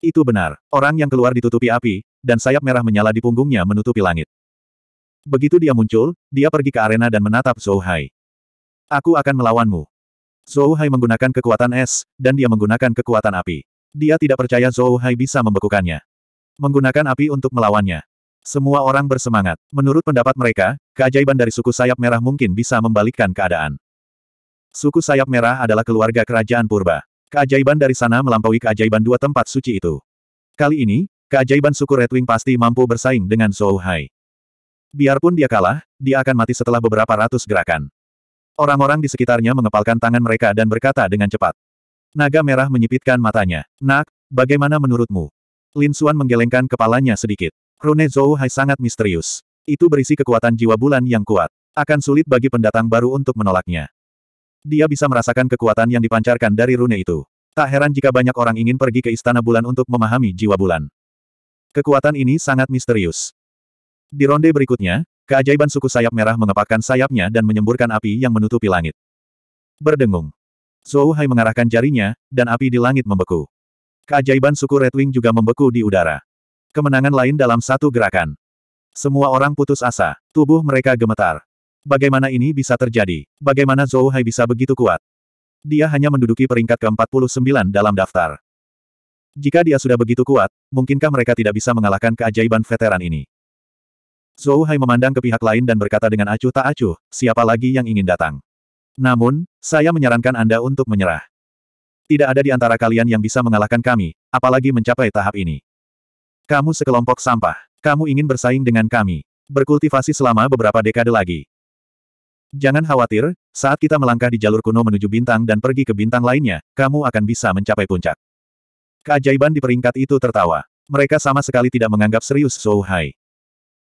Itu benar. Orang yang keluar ditutupi api, dan sayap merah menyala di punggungnya menutupi langit. Begitu dia muncul, dia pergi ke arena dan menatap Zhou Hai. Aku akan melawanmu. Zhou Hai menggunakan kekuatan es, dan dia menggunakan kekuatan api. Dia tidak percaya Zhou Hai bisa membekukannya. Menggunakan api untuk melawannya. Semua orang bersemangat. Menurut pendapat mereka, keajaiban dari suku sayap merah mungkin bisa membalikkan keadaan. Suku sayap merah adalah keluarga kerajaan purba. Keajaiban dari sana melampaui keajaiban dua tempat suci itu. Kali ini, keajaiban suku Red Wing pasti mampu bersaing dengan Zhou Hai. Biarpun dia kalah, dia akan mati setelah beberapa ratus gerakan. Orang-orang di sekitarnya mengepalkan tangan mereka dan berkata dengan cepat. Naga merah menyipitkan matanya. Nak, bagaimana menurutmu? Lin Xuan menggelengkan kepalanya sedikit. Rune Zhou Hai sangat misterius. Itu berisi kekuatan jiwa bulan yang kuat. Akan sulit bagi pendatang baru untuk menolaknya. Dia bisa merasakan kekuatan yang dipancarkan dari rune itu. Tak heran jika banyak orang ingin pergi ke Istana Bulan untuk memahami jiwa bulan. Kekuatan ini sangat misterius. Di ronde berikutnya, keajaiban suku sayap merah mengepakkan sayapnya dan menyemburkan api yang menutupi langit. Berdengung. Zhou Hai mengarahkan jarinya, dan api di langit membeku. Keajaiban suku Red Wing juga membeku di udara. Kemenangan lain dalam satu gerakan. Semua orang putus asa, tubuh mereka gemetar. Bagaimana ini bisa terjadi? Bagaimana Zhou Hai bisa begitu kuat? Dia hanya menduduki peringkat ke-49 dalam daftar. Jika dia sudah begitu kuat, mungkinkah mereka tidak bisa mengalahkan keajaiban veteran ini? Zhou Hai memandang ke pihak lain dan berkata dengan acuh tak acuh, siapa lagi yang ingin datang? Namun, saya menyarankan Anda untuk menyerah. Tidak ada di antara kalian yang bisa mengalahkan kami, apalagi mencapai tahap ini. Kamu sekelompok sampah. Kamu ingin bersaing dengan kami. Berkultivasi selama beberapa dekade lagi. Jangan khawatir, saat kita melangkah di jalur kuno menuju bintang dan pergi ke bintang lainnya, kamu akan bisa mencapai puncak. Keajaiban di peringkat itu tertawa. Mereka sama sekali tidak menganggap serius Zhou Hai.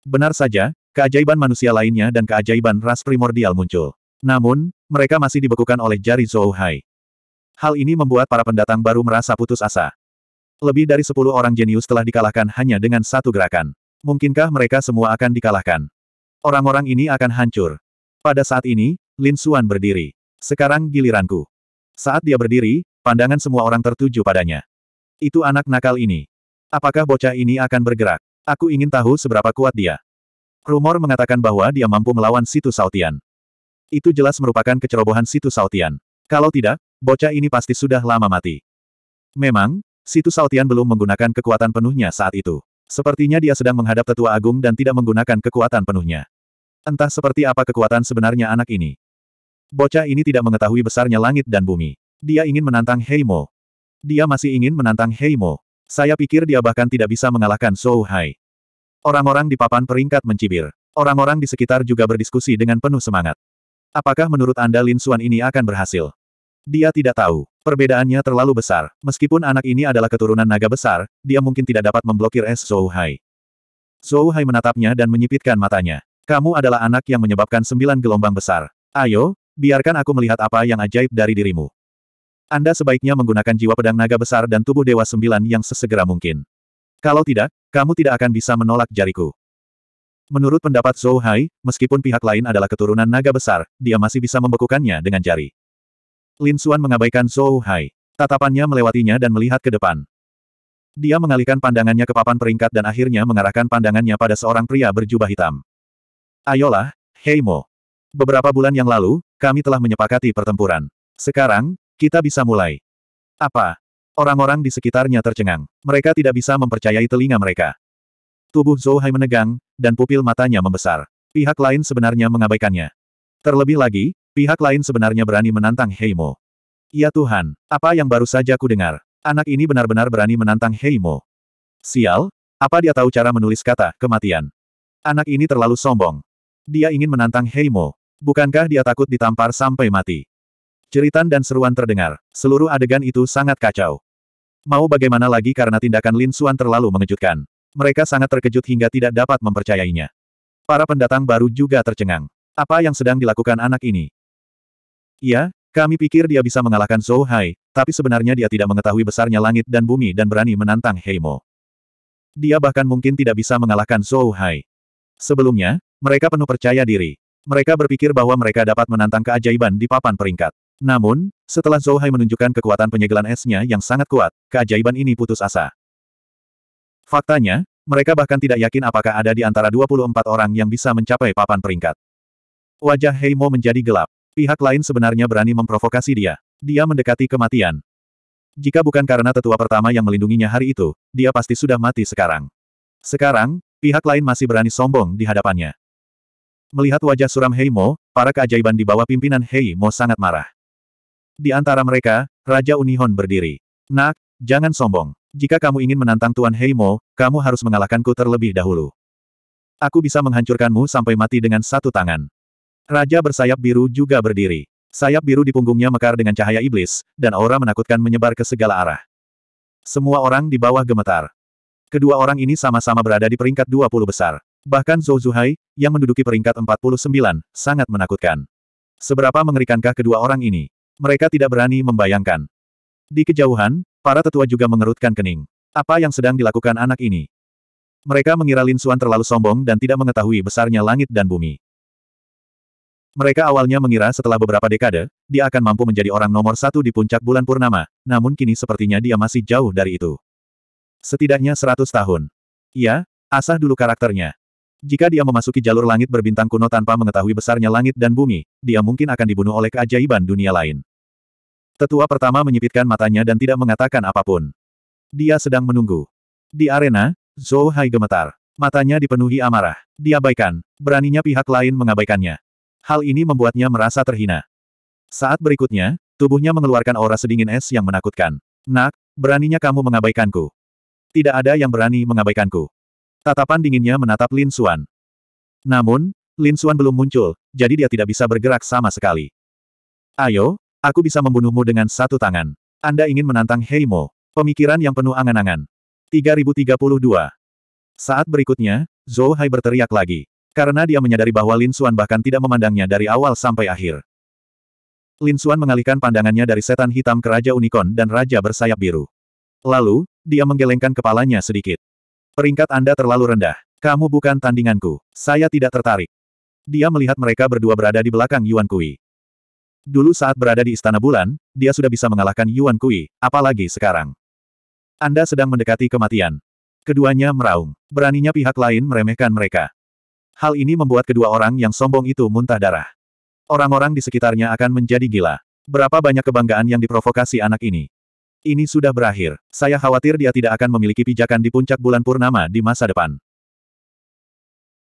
Benar saja, keajaiban manusia lainnya dan keajaiban ras primordial muncul. Namun, mereka masih dibekukan oleh jari Zhou Hai. Hal ini membuat para pendatang baru merasa putus asa. Lebih dari sepuluh orang jenius telah dikalahkan hanya dengan satu gerakan. Mungkinkah mereka semua akan dikalahkan? Orang-orang ini akan hancur. Pada saat ini, Lin Suan berdiri. Sekarang giliranku. Saat dia berdiri, pandangan semua orang tertuju padanya. Itu anak nakal ini. Apakah bocah ini akan bergerak? Aku ingin tahu seberapa kuat dia. Rumor mengatakan bahwa dia mampu melawan Situ Sautian. Itu jelas merupakan kecerobohan Situ Sautian. Kalau tidak, bocah ini pasti sudah lama mati. Memang, Situ Sautian belum menggunakan kekuatan penuhnya saat itu. Sepertinya dia sedang menghadap tetua agung dan tidak menggunakan kekuatan penuhnya. Entah seperti apa kekuatan sebenarnya anak ini. Bocah ini tidak mengetahui besarnya langit dan bumi. Dia ingin menantang Heimo. Dia masih ingin menantang Heimo. Saya pikir dia bahkan tidak bisa mengalahkan Zhou Hai. Orang-orang di papan peringkat mencibir. Orang-orang di sekitar juga berdiskusi dengan penuh semangat. Apakah menurut Anda Lin Xuan ini akan berhasil? Dia tidak tahu. Perbedaannya terlalu besar. Meskipun anak ini adalah keturunan naga besar, dia mungkin tidak dapat memblokir es Zhou Hai. Zhou Hai menatapnya dan menyipitkan matanya. Kamu adalah anak yang menyebabkan sembilan gelombang besar. Ayo, biarkan aku melihat apa yang ajaib dari dirimu. Anda sebaiknya menggunakan jiwa pedang naga besar dan tubuh dewa sembilan yang sesegera mungkin. Kalau tidak, kamu tidak akan bisa menolak jariku. Menurut pendapat Zhou Hai, meskipun pihak lain adalah keturunan naga besar, dia masih bisa membekukannya dengan jari. Lin Xuan mengabaikan Zhou Hai. Tatapannya melewatinya dan melihat ke depan. Dia mengalihkan pandangannya ke papan peringkat dan akhirnya mengarahkan pandangannya pada seorang pria berjubah hitam. Ayolah, Heimo. Beberapa bulan yang lalu, kami telah menyepakati pertempuran. Sekarang, kita bisa mulai. Apa? Orang-orang di sekitarnya tercengang. Mereka tidak bisa mempercayai telinga mereka. Tubuh Zhou Hai menegang, dan pupil matanya membesar. Pihak lain sebenarnya mengabaikannya. Terlebih lagi, pihak lain sebenarnya berani menantang Heimo. Ya Tuhan, apa yang baru saja ku dengar? Anak ini benar-benar berani menantang Heimo. Sial, apa dia tahu cara menulis kata, kematian? Anak ini terlalu sombong. Dia ingin menantang Heimo. Bukankah dia takut ditampar sampai mati? Ceritan dan seruan terdengar. Seluruh adegan itu sangat kacau. Mau bagaimana lagi karena tindakan Lin Suan terlalu mengejutkan. Mereka sangat terkejut hingga tidak dapat mempercayainya. Para pendatang baru juga tercengang. Apa yang sedang dilakukan anak ini? Iya, kami pikir dia bisa mengalahkan Zhou Hai, tapi sebenarnya dia tidak mengetahui besarnya langit dan bumi dan berani menantang Heimo. Dia bahkan mungkin tidak bisa mengalahkan Zhou Hai. Sebelumnya, mereka penuh percaya diri. Mereka berpikir bahwa mereka dapat menantang keajaiban di papan peringkat. Namun, setelah Zhou Hai menunjukkan kekuatan penyegelan esnya yang sangat kuat, keajaiban ini putus asa. Faktanya, mereka bahkan tidak yakin apakah ada di antara 24 orang yang bisa mencapai papan peringkat. Wajah Heimo menjadi gelap. Pihak lain sebenarnya berani memprovokasi dia. Dia mendekati kematian. Jika bukan karena tetua pertama yang melindunginya hari itu, dia pasti sudah mati sekarang. Sekarang, pihak lain masih berani sombong di hadapannya. Melihat wajah suram Heimo, para keajaiban di bawah pimpinan Heimo sangat marah. Di antara mereka, Raja Unihon berdiri. Nak, jangan sombong. Jika kamu ingin menantang Tuan Heimo, kamu harus mengalahkanku terlebih dahulu. Aku bisa menghancurkanmu sampai mati dengan satu tangan. Raja bersayap biru juga berdiri. Sayap biru di punggungnya mekar dengan cahaya iblis, dan aura menakutkan menyebar ke segala arah. Semua orang di bawah gemetar. Kedua orang ini sama-sama berada di peringkat 20 besar. Bahkan Zhou Zuhai, yang menduduki peringkat 49, sangat menakutkan. Seberapa mengerikankah kedua orang ini? Mereka tidak berani membayangkan. Di kejauhan, para tetua juga mengerutkan kening. Apa yang sedang dilakukan anak ini? Mereka mengira Lin Xuan terlalu sombong dan tidak mengetahui besarnya langit dan bumi. Mereka awalnya mengira setelah beberapa dekade, dia akan mampu menjadi orang nomor satu di puncak bulan purnama, namun kini sepertinya dia masih jauh dari itu. Setidaknya seratus tahun. Ya, asah dulu karakternya. Jika dia memasuki jalur langit berbintang kuno tanpa mengetahui besarnya langit dan bumi, dia mungkin akan dibunuh oleh keajaiban dunia lain. Tetua pertama menyipitkan matanya dan tidak mengatakan apapun. Dia sedang menunggu. Di arena, Zhou Hai gemetar. Matanya dipenuhi amarah. Diabaikan, beraninya pihak lain mengabaikannya. Hal ini membuatnya merasa terhina. Saat berikutnya, tubuhnya mengeluarkan aura sedingin es yang menakutkan. Nak, beraninya kamu mengabaikanku. Tidak ada yang berani mengabaikanku. Tatapan dinginnya menatap Lin Xuan. Namun, Lin Xuan belum muncul, jadi dia tidak bisa bergerak sama sekali. Ayo, aku bisa membunuhmu dengan satu tangan. Anda ingin menantang Heimo, pemikiran yang penuh angan-angan. 3032. Saat berikutnya, Zhou Hai berteriak lagi. Karena dia menyadari bahwa Lin Xuan bahkan tidak memandangnya dari awal sampai akhir. Lin Xuan mengalihkan pandangannya dari setan hitam ke Raja Unicorn dan Raja Bersayap Biru. Lalu, dia menggelengkan kepalanya sedikit. Peringkat Anda terlalu rendah. Kamu bukan tandinganku. Saya tidak tertarik. Dia melihat mereka berdua berada di belakang Yuan Kui. Dulu saat berada di Istana Bulan, dia sudah bisa mengalahkan Yuan Kui, apalagi sekarang. Anda sedang mendekati kematian. Keduanya meraung. Beraninya pihak lain meremehkan mereka. Hal ini membuat kedua orang yang sombong itu muntah darah. Orang-orang di sekitarnya akan menjadi gila. Berapa banyak kebanggaan yang diprovokasi anak ini. Ini sudah berakhir. Saya khawatir dia tidak akan memiliki pijakan di puncak bulan purnama di masa depan.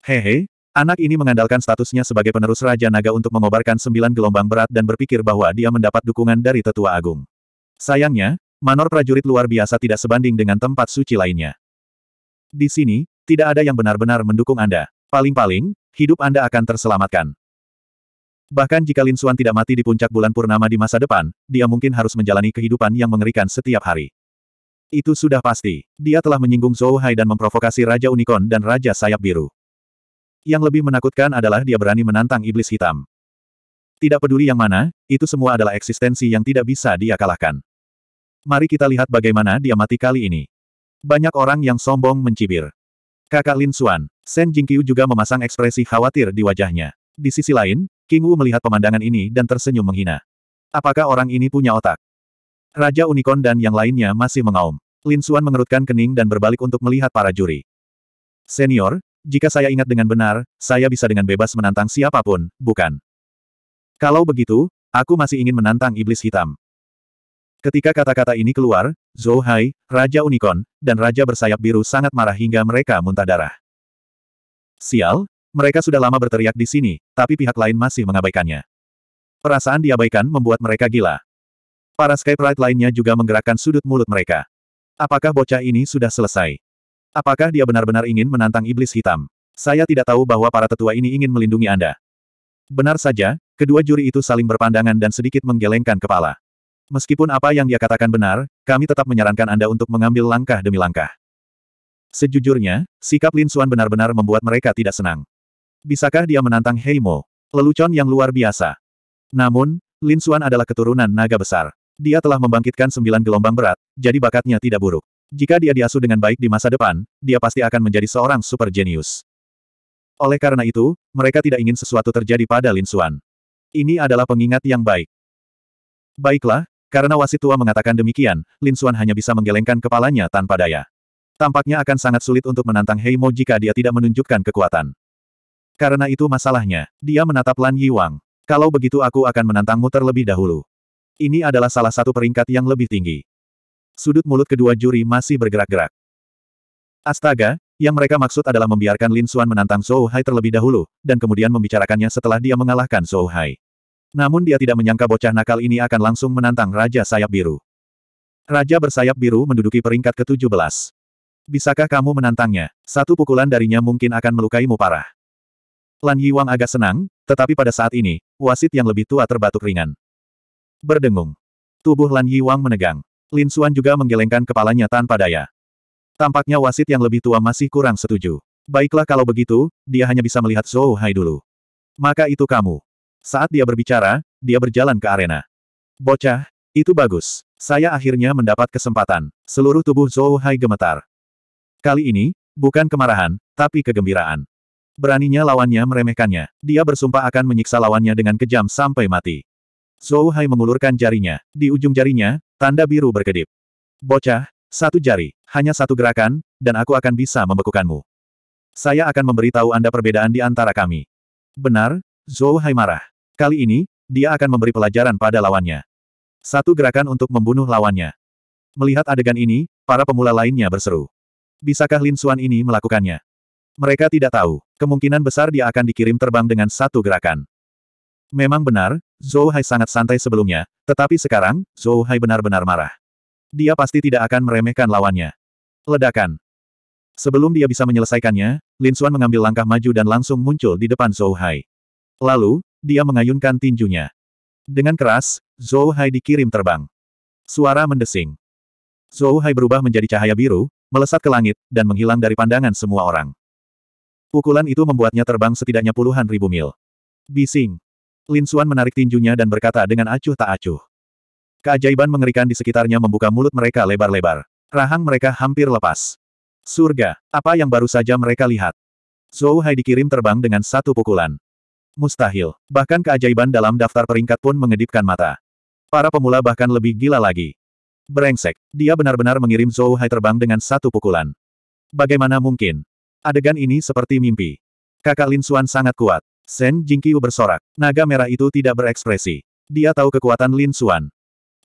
Hehe, anak ini mengandalkan statusnya sebagai penerus Raja Naga untuk mengobarkan sembilan gelombang berat dan berpikir bahwa dia mendapat dukungan dari Tetua Agung. Sayangnya, manor prajurit luar biasa tidak sebanding dengan tempat suci lainnya. Di sini, tidak ada yang benar-benar mendukung Anda. Paling-paling, hidup Anda akan terselamatkan. Bahkan jika Lin Xuan tidak mati di puncak bulan purnama di masa depan, dia mungkin harus menjalani kehidupan yang mengerikan setiap hari. Itu sudah pasti. Dia telah menyinggung Zhou Hai dan memprovokasi Raja Unicorn dan Raja Sayap Biru. Yang lebih menakutkan adalah dia berani menantang iblis hitam. Tidak peduli yang mana, itu semua adalah eksistensi yang tidak bisa dia kalahkan. Mari kita lihat bagaimana dia mati kali ini. Banyak orang yang sombong mencibir. Kakak Lin Xuan, Shen Jingqiu juga memasang ekspresi khawatir di wajahnya. Di sisi lain, King Wu melihat pemandangan ini dan tersenyum menghina. Apakah orang ini punya otak? Raja Unicorn dan yang lainnya masih mengaum. Lin Xuan mengerutkan kening dan berbalik untuk melihat para juri. Senior, jika saya ingat dengan benar, saya bisa dengan bebas menantang siapapun, bukan? Kalau begitu, aku masih ingin menantang iblis hitam. Ketika kata-kata ini keluar, Zhou Hai, Raja Unicorn, dan Raja Bersayap Biru sangat marah hingga mereka muntah darah. Sial, mereka sudah lama berteriak di sini, tapi pihak lain masih mengabaikannya. Perasaan diabaikan membuat mereka gila. Para Sky Pride lainnya juga menggerakkan sudut mulut mereka. Apakah bocah ini sudah selesai? Apakah dia benar-benar ingin menantang iblis hitam? Saya tidak tahu bahwa para tetua ini ingin melindungi Anda. Benar saja, kedua juri itu saling berpandangan dan sedikit menggelengkan kepala. Meskipun apa yang dia katakan benar, kami tetap menyarankan Anda untuk mengambil langkah demi langkah. Sejujurnya, sikap Lin Suan benar-benar membuat mereka tidak senang. Bisakah dia menantang Heimo? Lelucon yang luar biasa. Namun, Lin Xuan adalah keturunan naga besar. Dia telah membangkitkan sembilan gelombang berat, jadi bakatnya tidak buruk. Jika dia diasuh dengan baik di masa depan, dia pasti akan menjadi seorang super genius. Oleh karena itu, mereka tidak ingin sesuatu terjadi pada Lin Xuan. Ini adalah pengingat yang baik. Baiklah, karena wasit tua mengatakan demikian, Lin Xuan hanya bisa menggelengkan kepalanya tanpa daya. Tampaknya akan sangat sulit untuk menantang Heimo jika dia tidak menunjukkan kekuatan. Karena itu masalahnya, dia menatap Lan Wang. Kalau begitu aku akan menantangmu terlebih dahulu. Ini adalah salah satu peringkat yang lebih tinggi. Sudut mulut kedua juri masih bergerak-gerak. Astaga, yang mereka maksud adalah membiarkan Lin Xuan menantang Zhou Hai terlebih dahulu, dan kemudian membicarakannya setelah dia mengalahkan Zhou Hai. Namun dia tidak menyangka bocah nakal ini akan langsung menantang Raja Sayap Biru. Raja bersayap biru menduduki peringkat ke-17. Bisakah kamu menantangnya? Satu pukulan darinya mungkin akan melukaimu parah. Lan Yi Wang agak senang, tetapi pada saat ini, wasit yang lebih tua terbatuk ringan. Berdengung. Tubuh Lan Yi Wang menegang. Lin Xuan juga menggelengkan kepalanya tanpa daya. Tampaknya wasit yang lebih tua masih kurang setuju. Baiklah kalau begitu, dia hanya bisa melihat Zhou Hai dulu. Maka itu kamu. Saat dia berbicara, dia berjalan ke arena. Bocah, itu bagus. Saya akhirnya mendapat kesempatan. Seluruh tubuh Zhou Hai gemetar. Kali ini, bukan kemarahan, tapi kegembiraan. Beraninya lawannya meremehkannya. Dia bersumpah akan menyiksa lawannya dengan kejam sampai mati. Zhou Hai mengulurkan jarinya. Di ujung jarinya, tanda biru berkedip. Bocah, satu jari, hanya satu gerakan, dan aku akan bisa membekukanmu. Saya akan memberitahu Anda perbedaan di antara kami. Benar, Zhou Hai marah. Kali ini, dia akan memberi pelajaran pada lawannya. Satu gerakan untuk membunuh lawannya. Melihat adegan ini, para pemula lainnya berseru. Bisakah Lin Suan ini melakukannya? Mereka tidak tahu. Kemungkinan besar dia akan dikirim terbang dengan satu gerakan. Memang benar, Zhou Hai sangat santai sebelumnya, tetapi sekarang, Zhou Hai benar-benar marah. Dia pasti tidak akan meremehkan lawannya. Ledakan. Sebelum dia bisa menyelesaikannya, Lin Xuan mengambil langkah maju dan langsung muncul di depan Zhou Hai. Lalu, dia mengayunkan tinjunya. Dengan keras, Zhou Hai dikirim terbang. Suara mendesing. Zhou Hai berubah menjadi cahaya biru, melesat ke langit, dan menghilang dari pandangan semua orang. Pukulan itu membuatnya terbang setidaknya puluhan ribu mil. Bising. Lin Xuan menarik tinjunya dan berkata dengan acuh tak acuh. Keajaiban mengerikan di sekitarnya membuka mulut mereka lebar-lebar. Rahang mereka hampir lepas. Surga, apa yang baru saja mereka lihat? Zhou Hai dikirim terbang dengan satu pukulan. Mustahil. Bahkan keajaiban dalam daftar peringkat pun mengedipkan mata. Para pemula bahkan lebih gila lagi. Brengsek, dia benar-benar mengirim Zhou Hai terbang dengan satu pukulan. Bagaimana mungkin? Adegan ini seperti mimpi. Kakak Lin Xuan sangat kuat. Shen Jingqiu bersorak. Naga merah itu tidak berekspresi. Dia tahu kekuatan Lin Xuan.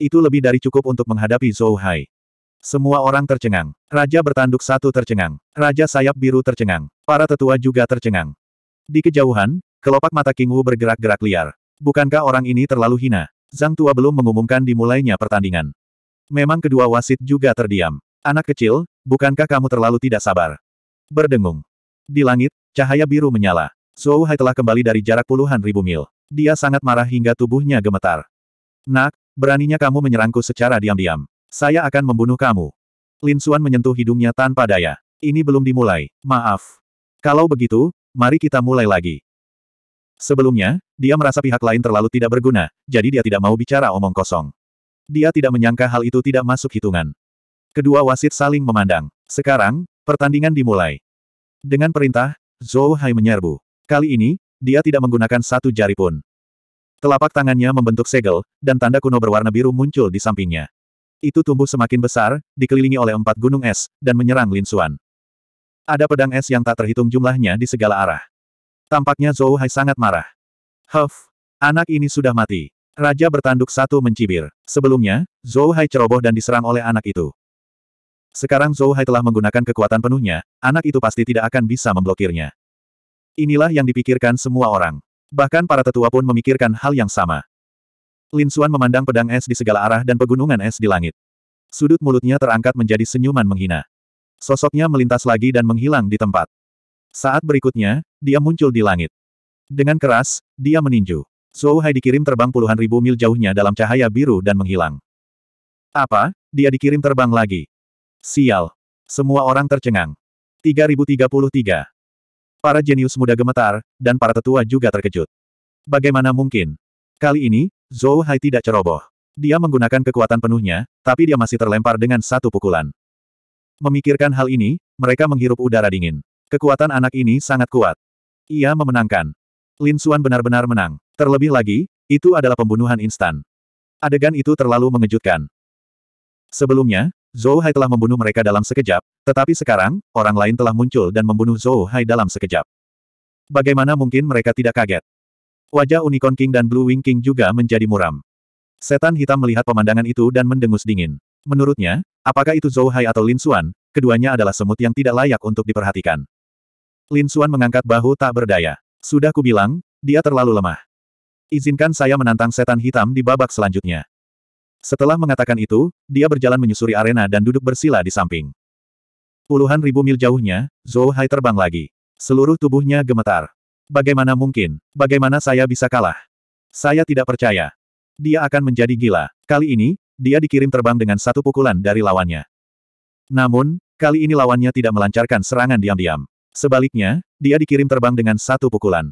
Itu lebih dari cukup untuk menghadapi Zhou Hai. Semua orang tercengang. Raja bertanduk satu tercengang. Raja sayap biru tercengang. Para tetua juga tercengang. Di kejauhan, kelopak mata King Wu bergerak-gerak liar. Bukankah orang ini terlalu hina? Zhang Tua belum mengumumkan dimulainya pertandingan. Memang kedua wasit juga terdiam. Anak kecil, bukankah kamu terlalu tidak sabar? Berdengung. Di langit, cahaya biru menyala. Zhou Hai telah kembali dari jarak puluhan ribu mil. Dia sangat marah hingga tubuhnya gemetar. Nak, beraninya kamu menyerangku secara diam-diam. Saya akan membunuh kamu. Lin Xuan menyentuh hidungnya tanpa daya. Ini belum dimulai, maaf. Kalau begitu, mari kita mulai lagi. Sebelumnya, dia merasa pihak lain terlalu tidak berguna, jadi dia tidak mau bicara omong kosong. Dia tidak menyangka hal itu tidak masuk hitungan. Kedua wasit saling memandang. Sekarang, Pertandingan dimulai. Dengan perintah, Zhou Hai menyerbu. Kali ini, dia tidak menggunakan satu jari pun. Telapak tangannya membentuk segel, dan tanda kuno berwarna biru muncul di sampingnya. Itu tumbuh semakin besar, dikelilingi oleh empat gunung es, dan menyerang Lin Xuan. Ada pedang es yang tak terhitung jumlahnya di segala arah. Tampaknya Zhou Hai sangat marah. Huff, anak ini sudah mati. Raja bertanduk satu mencibir. Sebelumnya, Zhou Hai ceroboh dan diserang oleh anak itu. Sekarang Zhou Hai telah menggunakan kekuatan penuhnya, anak itu pasti tidak akan bisa memblokirnya. Inilah yang dipikirkan semua orang. Bahkan para tetua pun memikirkan hal yang sama. Lin Xuan memandang pedang es di segala arah dan pegunungan es di langit. Sudut mulutnya terangkat menjadi senyuman menghina. Sosoknya melintas lagi dan menghilang di tempat. Saat berikutnya, dia muncul di langit. Dengan keras, dia meninju. Zhou Hai dikirim terbang puluhan ribu mil jauhnya dalam cahaya biru dan menghilang. Apa? Dia dikirim terbang lagi. Sial. Semua orang tercengang. 3033. Para jenius muda gemetar, dan para tetua juga terkejut. Bagaimana mungkin? Kali ini, Zhou Hai tidak ceroboh. Dia menggunakan kekuatan penuhnya, tapi dia masih terlempar dengan satu pukulan. Memikirkan hal ini, mereka menghirup udara dingin. Kekuatan anak ini sangat kuat. Ia memenangkan. Lin Suan benar-benar menang. Terlebih lagi, itu adalah pembunuhan instan. Adegan itu terlalu mengejutkan. Sebelumnya, Zhou Hai telah membunuh mereka dalam sekejap, tetapi sekarang, orang lain telah muncul dan membunuh Zhou Hai dalam sekejap. Bagaimana mungkin mereka tidak kaget? Wajah Unicorn King dan Blue Wing King juga menjadi muram. Setan hitam melihat pemandangan itu dan mendengus dingin. Menurutnya, apakah itu Zhou Hai atau Lin Xuan, keduanya adalah semut yang tidak layak untuk diperhatikan. Lin Xuan mengangkat bahu tak berdaya. Sudah kubilang, dia terlalu lemah. Izinkan saya menantang setan hitam di babak selanjutnya. Setelah mengatakan itu, dia berjalan menyusuri arena dan duduk bersila di samping. Puluhan ribu mil jauhnya, Zhou Hai terbang lagi. Seluruh tubuhnya gemetar. Bagaimana mungkin? Bagaimana saya bisa kalah? Saya tidak percaya. Dia akan menjadi gila. Kali ini, dia dikirim terbang dengan satu pukulan dari lawannya. Namun, kali ini lawannya tidak melancarkan serangan diam-diam. Sebaliknya, dia dikirim terbang dengan satu pukulan.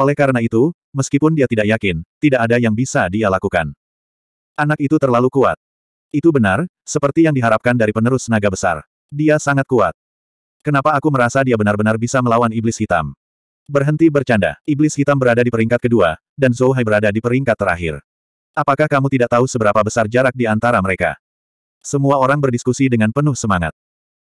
Oleh karena itu, meskipun dia tidak yakin, tidak ada yang bisa dia lakukan. Anak itu terlalu kuat. Itu benar, seperti yang diharapkan dari penerus naga besar. Dia sangat kuat. Kenapa aku merasa dia benar-benar bisa melawan iblis hitam? Berhenti bercanda, iblis hitam berada di peringkat kedua, dan Zhou Hai berada di peringkat terakhir. Apakah kamu tidak tahu seberapa besar jarak di antara mereka? Semua orang berdiskusi dengan penuh semangat.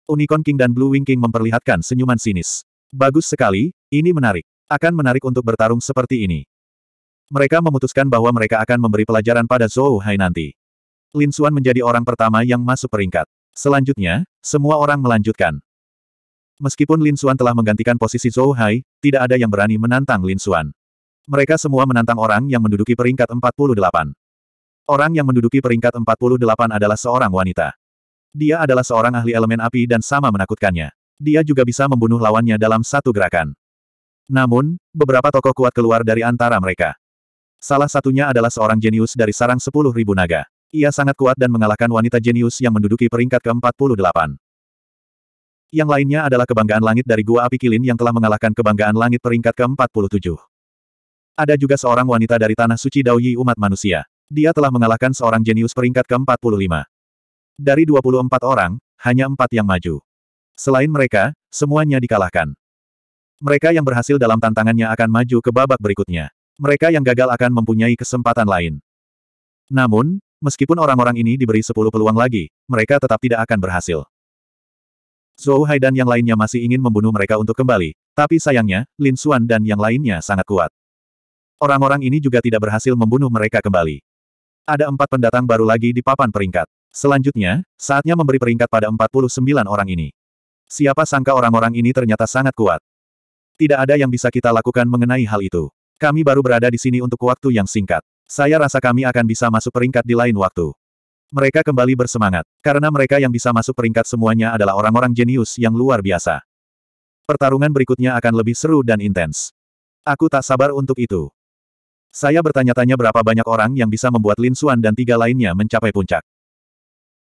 Unicorn King dan Blue Wing King memperlihatkan senyuman sinis. Bagus sekali, ini menarik. Akan menarik untuk bertarung seperti ini. Mereka memutuskan bahwa mereka akan memberi pelajaran pada Zhou Hai nanti. Lin Xuan menjadi orang pertama yang masuk peringkat. Selanjutnya, semua orang melanjutkan. Meskipun Lin Xuan telah menggantikan posisi Zhou Hai, tidak ada yang berani menantang Lin Xuan. Mereka semua menantang orang yang menduduki peringkat 48. Orang yang menduduki peringkat 48 adalah seorang wanita. Dia adalah seorang ahli elemen api dan sama menakutkannya. Dia juga bisa membunuh lawannya dalam satu gerakan. Namun, beberapa tokoh kuat keluar dari antara mereka. Salah satunya adalah seorang jenius dari sarang sepuluh ribu naga. Ia sangat kuat dan mengalahkan wanita jenius yang menduduki peringkat ke-48. Yang lainnya adalah kebanggaan langit dari Gua Api Kilin yang telah mengalahkan kebanggaan langit peringkat ke-47. Ada juga seorang wanita dari Tanah Suci Daoyi Umat Manusia. Dia telah mengalahkan seorang jenius peringkat ke-45. Dari 24 orang, hanya empat yang maju. Selain mereka, semuanya dikalahkan. Mereka yang berhasil dalam tantangannya akan maju ke babak berikutnya mereka yang gagal akan mempunyai kesempatan lain. Namun, meskipun orang-orang ini diberi sepuluh peluang lagi, mereka tetap tidak akan berhasil. Zhou Hai dan yang lainnya masih ingin membunuh mereka untuk kembali, tapi sayangnya, Lin Xuan dan yang lainnya sangat kuat. Orang-orang ini juga tidak berhasil membunuh mereka kembali. Ada empat pendatang baru lagi di papan peringkat. Selanjutnya, saatnya memberi peringkat pada 49 orang ini. Siapa sangka orang-orang ini ternyata sangat kuat. Tidak ada yang bisa kita lakukan mengenai hal itu. Kami baru berada di sini untuk waktu yang singkat. Saya rasa kami akan bisa masuk peringkat di lain waktu. Mereka kembali bersemangat, karena mereka yang bisa masuk peringkat semuanya adalah orang-orang jenius yang luar biasa. Pertarungan berikutnya akan lebih seru dan intens. Aku tak sabar untuk itu. Saya bertanya-tanya berapa banyak orang yang bisa membuat Lin Xuan dan tiga lainnya mencapai puncak.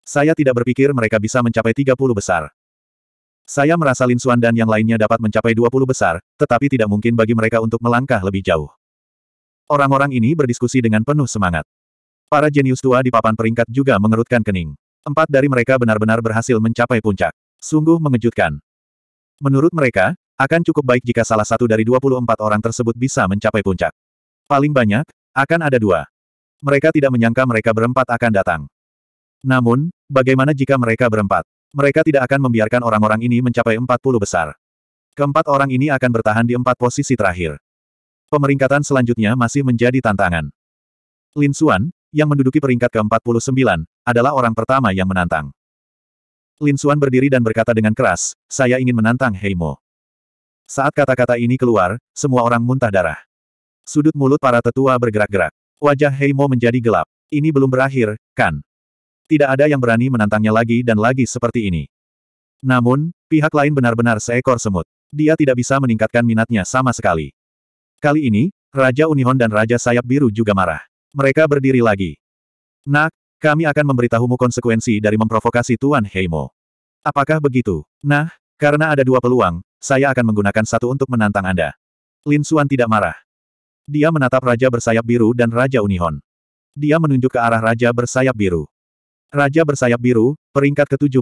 Saya tidak berpikir mereka bisa mencapai 30 besar. Saya merasa Lin Suan dan yang lainnya dapat mencapai 20 besar, tetapi tidak mungkin bagi mereka untuk melangkah lebih jauh. Orang-orang ini berdiskusi dengan penuh semangat. Para jenius tua di papan peringkat juga mengerutkan kening. Empat dari mereka benar-benar berhasil mencapai puncak. Sungguh mengejutkan. Menurut mereka, akan cukup baik jika salah satu dari 24 orang tersebut bisa mencapai puncak. Paling banyak, akan ada dua. Mereka tidak menyangka mereka berempat akan datang. Namun, bagaimana jika mereka berempat? Mereka tidak akan membiarkan orang-orang ini mencapai 40 besar. Keempat orang ini akan bertahan di empat posisi terakhir. Pemeringkatan selanjutnya masih menjadi tantangan. Lin Xuan, yang menduduki peringkat ke-49, adalah orang pertama yang menantang. Lin Xuan berdiri dan berkata dengan keras, saya ingin menantang Heimo. Saat kata-kata ini keluar, semua orang muntah darah. Sudut mulut para tetua bergerak-gerak. Wajah Heimo menjadi gelap. Ini belum berakhir, kan? Tidak ada yang berani menantangnya lagi dan lagi seperti ini. Namun, pihak lain benar-benar seekor semut. Dia tidak bisa meningkatkan minatnya sama sekali. Kali ini, Raja Unihon dan Raja Sayap Biru juga marah. Mereka berdiri lagi. Nak, kami akan memberitahumu konsekuensi dari memprovokasi Tuan Heimo. Apakah begitu? Nah, karena ada dua peluang, saya akan menggunakan satu untuk menantang Anda. Lin Suan tidak marah. Dia menatap Raja Bersayap Biru dan Raja Unihon. Dia menunjuk ke arah Raja Bersayap Biru. Raja bersayap biru, peringkat ke-17.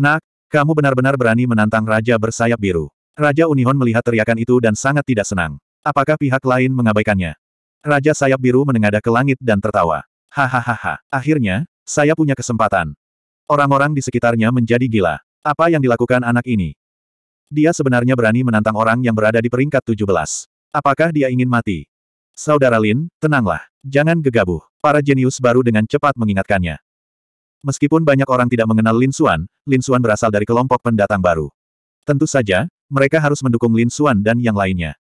Nak, kamu benar-benar berani menantang Raja bersayap biru. Raja Unihon melihat teriakan itu dan sangat tidak senang. Apakah pihak lain mengabaikannya? Raja sayap biru menengadah ke langit dan tertawa. Hahaha, akhirnya, saya punya kesempatan. Orang-orang di sekitarnya menjadi gila. Apa yang dilakukan anak ini? Dia sebenarnya berani menantang orang yang berada di peringkat 17. Apakah dia ingin mati? Saudara Lin, tenanglah. Jangan gegabah. Para jenius baru dengan cepat mengingatkannya. Meskipun banyak orang tidak mengenal Lin Xuan, Lin Xuan berasal dari kelompok pendatang baru. Tentu saja, mereka harus mendukung Lin Xuan dan yang lainnya.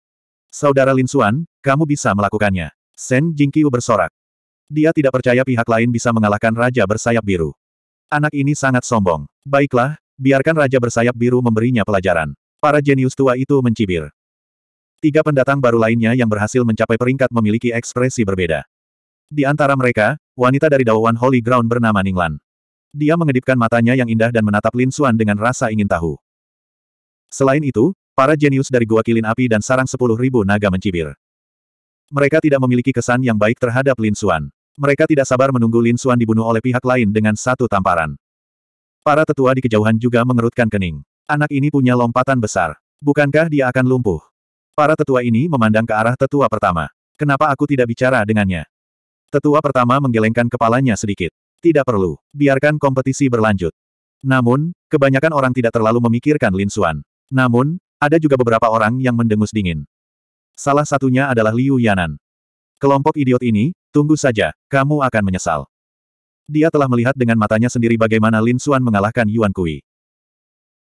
Saudara Lin Xuan, kamu bisa melakukannya. Shen Jingqiu bersorak. Dia tidak percaya pihak lain bisa mengalahkan Raja Bersayap Biru. Anak ini sangat sombong. Baiklah, biarkan Raja Bersayap Biru memberinya pelajaran. Para jenius tua itu mencibir. Tiga pendatang baru lainnya yang berhasil mencapai peringkat memiliki ekspresi berbeda. Di antara mereka, wanita dari Dawan Holy Ground bernama Ninglan. Dia mengedipkan matanya yang indah dan menatap Lin Xuan dengan rasa ingin tahu. Selain itu, para jenius dari Gua Kilin Api dan Sarang Sepuluh Ribu Naga mencibir. Mereka tidak memiliki kesan yang baik terhadap Lin Xuan. Mereka tidak sabar menunggu Lin Xuan dibunuh oleh pihak lain dengan satu tamparan. Para tetua di kejauhan juga mengerutkan kening. Anak ini punya lompatan besar. Bukankah dia akan lumpuh? Para tetua ini memandang ke arah tetua pertama. Kenapa aku tidak bicara dengannya? Tetua pertama menggelengkan kepalanya sedikit. Tidak perlu. Biarkan kompetisi berlanjut. Namun, kebanyakan orang tidak terlalu memikirkan Lin Xuan. Namun, ada juga beberapa orang yang mendengus dingin. Salah satunya adalah Liu Yanan. Kelompok idiot ini, tunggu saja, kamu akan menyesal. Dia telah melihat dengan matanya sendiri bagaimana Lin Xuan mengalahkan Yuan Kui.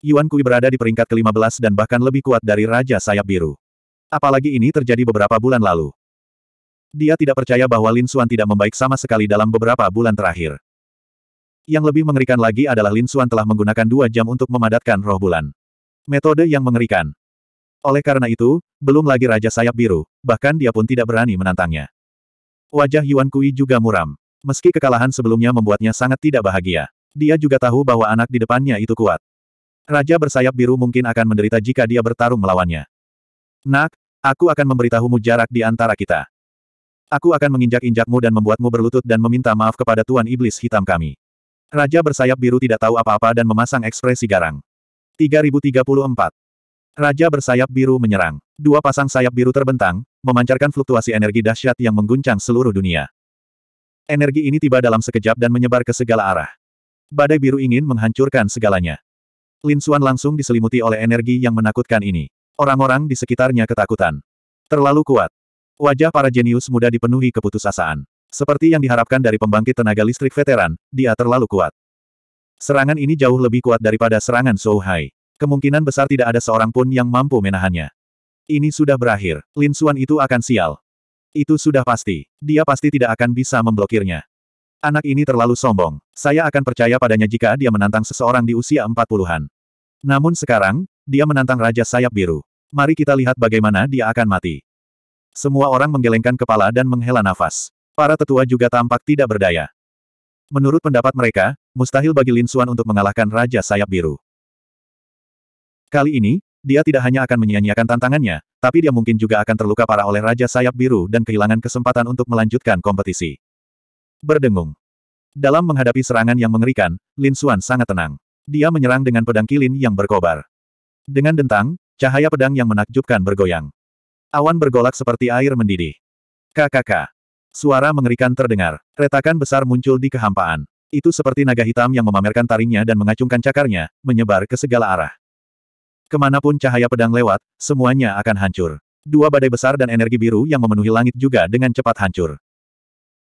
Yuan Kui berada di peringkat ke-15 dan bahkan lebih kuat dari Raja Sayap Biru. Apalagi ini terjadi beberapa bulan lalu. Dia tidak percaya bahwa Lin Xuan tidak membaik sama sekali dalam beberapa bulan terakhir. Yang lebih mengerikan lagi adalah Lin Xuan telah menggunakan dua jam untuk memadatkan roh bulan. Metode yang mengerikan. Oleh karena itu, belum lagi Raja Sayap Biru, bahkan dia pun tidak berani menantangnya. Wajah Yuan Kui juga muram. Meski kekalahan sebelumnya membuatnya sangat tidak bahagia, dia juga tahu bahwa anak di depannya itu kuat. Raja bersayap biru mungkin akan menderita jika dia bertarung melawannya. Nak, aku akan memberitahumu jarak di antara kita. Aku akan menginjak-injakmu dan membuatmu berlutut dan meminta maaf kepada Tuan Iblis Hitam kami. Raja bersayap biru tidak tahu apa-apa dan memasang ekspresi garang. 3034. Raja bersayap biru menyerang. Dua pasang sayap biru terbentang, memancarkan fluktuasi energi dahsyat yang mengguncang seluruh dunia. Energi ini tiba dalam sekejap dan menyebar ke segala arah. Badai biru ingin menghancurkan segalanya. Lin Xuan langsung diselimuti oleh energi yang menakutkan ini. Orang-orang di sekitarnya ketakutan. Terlalu kuat. Wajah para jenius muda dipenuhi keputusasaan. Seperti yang diharapkan dari pembangkit tenaga listrik veteran, dia terlalu kuat. Serangan ini jauh lebih kuat daripada serangan Zhou Hai. Kemungkinan besar tidak ada seorang pun yang mampu menahannya. Ini sudah berakhir, Lin Xuan itu akan sial. Itu sudah pasti. Dia pasti tidak akan bisa memblokirnya. Anak ini terlalu sombong. Saya akan percaya padanya jika dia menantang seseorang di usia empat puluhan. Namun sekarang, dia menantang Raja Sayap Biru. Mari kita lihat bagaimana dia akan mati. Semua orang menggelengkan kepala dan menghela nafas. Para tetua juga tampak tidak berdaya. Menurut pendapat mereka, mustahil bagi Lin Xuan untuk mengalahkan Raja Sayap Biru. Kali ini, dia tidak hanya akan menyia-nyiakan tantangannya, tapi dia mungkin juga akan terluka parah oleh Raja Sayap Biru dan kehilangan kesempatan untuk melanjutkan kompetisi. Berdengung. Dalam menghadapi serangan yang mengerikan, Lin Xuan sangat tenang. Dia menyerang dengan pedang kilin yang berkobar. Dengan dentang, cahaya pedang yang menakjubkan bergoyang. Awan bergolak seperti air mendidih. KKK. Suara mengerikan terdengar. Retakan besar muncul di kehampaan. Itu seperti naga hitam yang memamerkan taringnya dan mengacungkan cakarnya, menyebar ke segala arah. Kemanapun cahaya pedang lewat, semuanya akan hancur. Dua badai besar dan energi biru yang memenuhi langit juga dengan cepat hancur.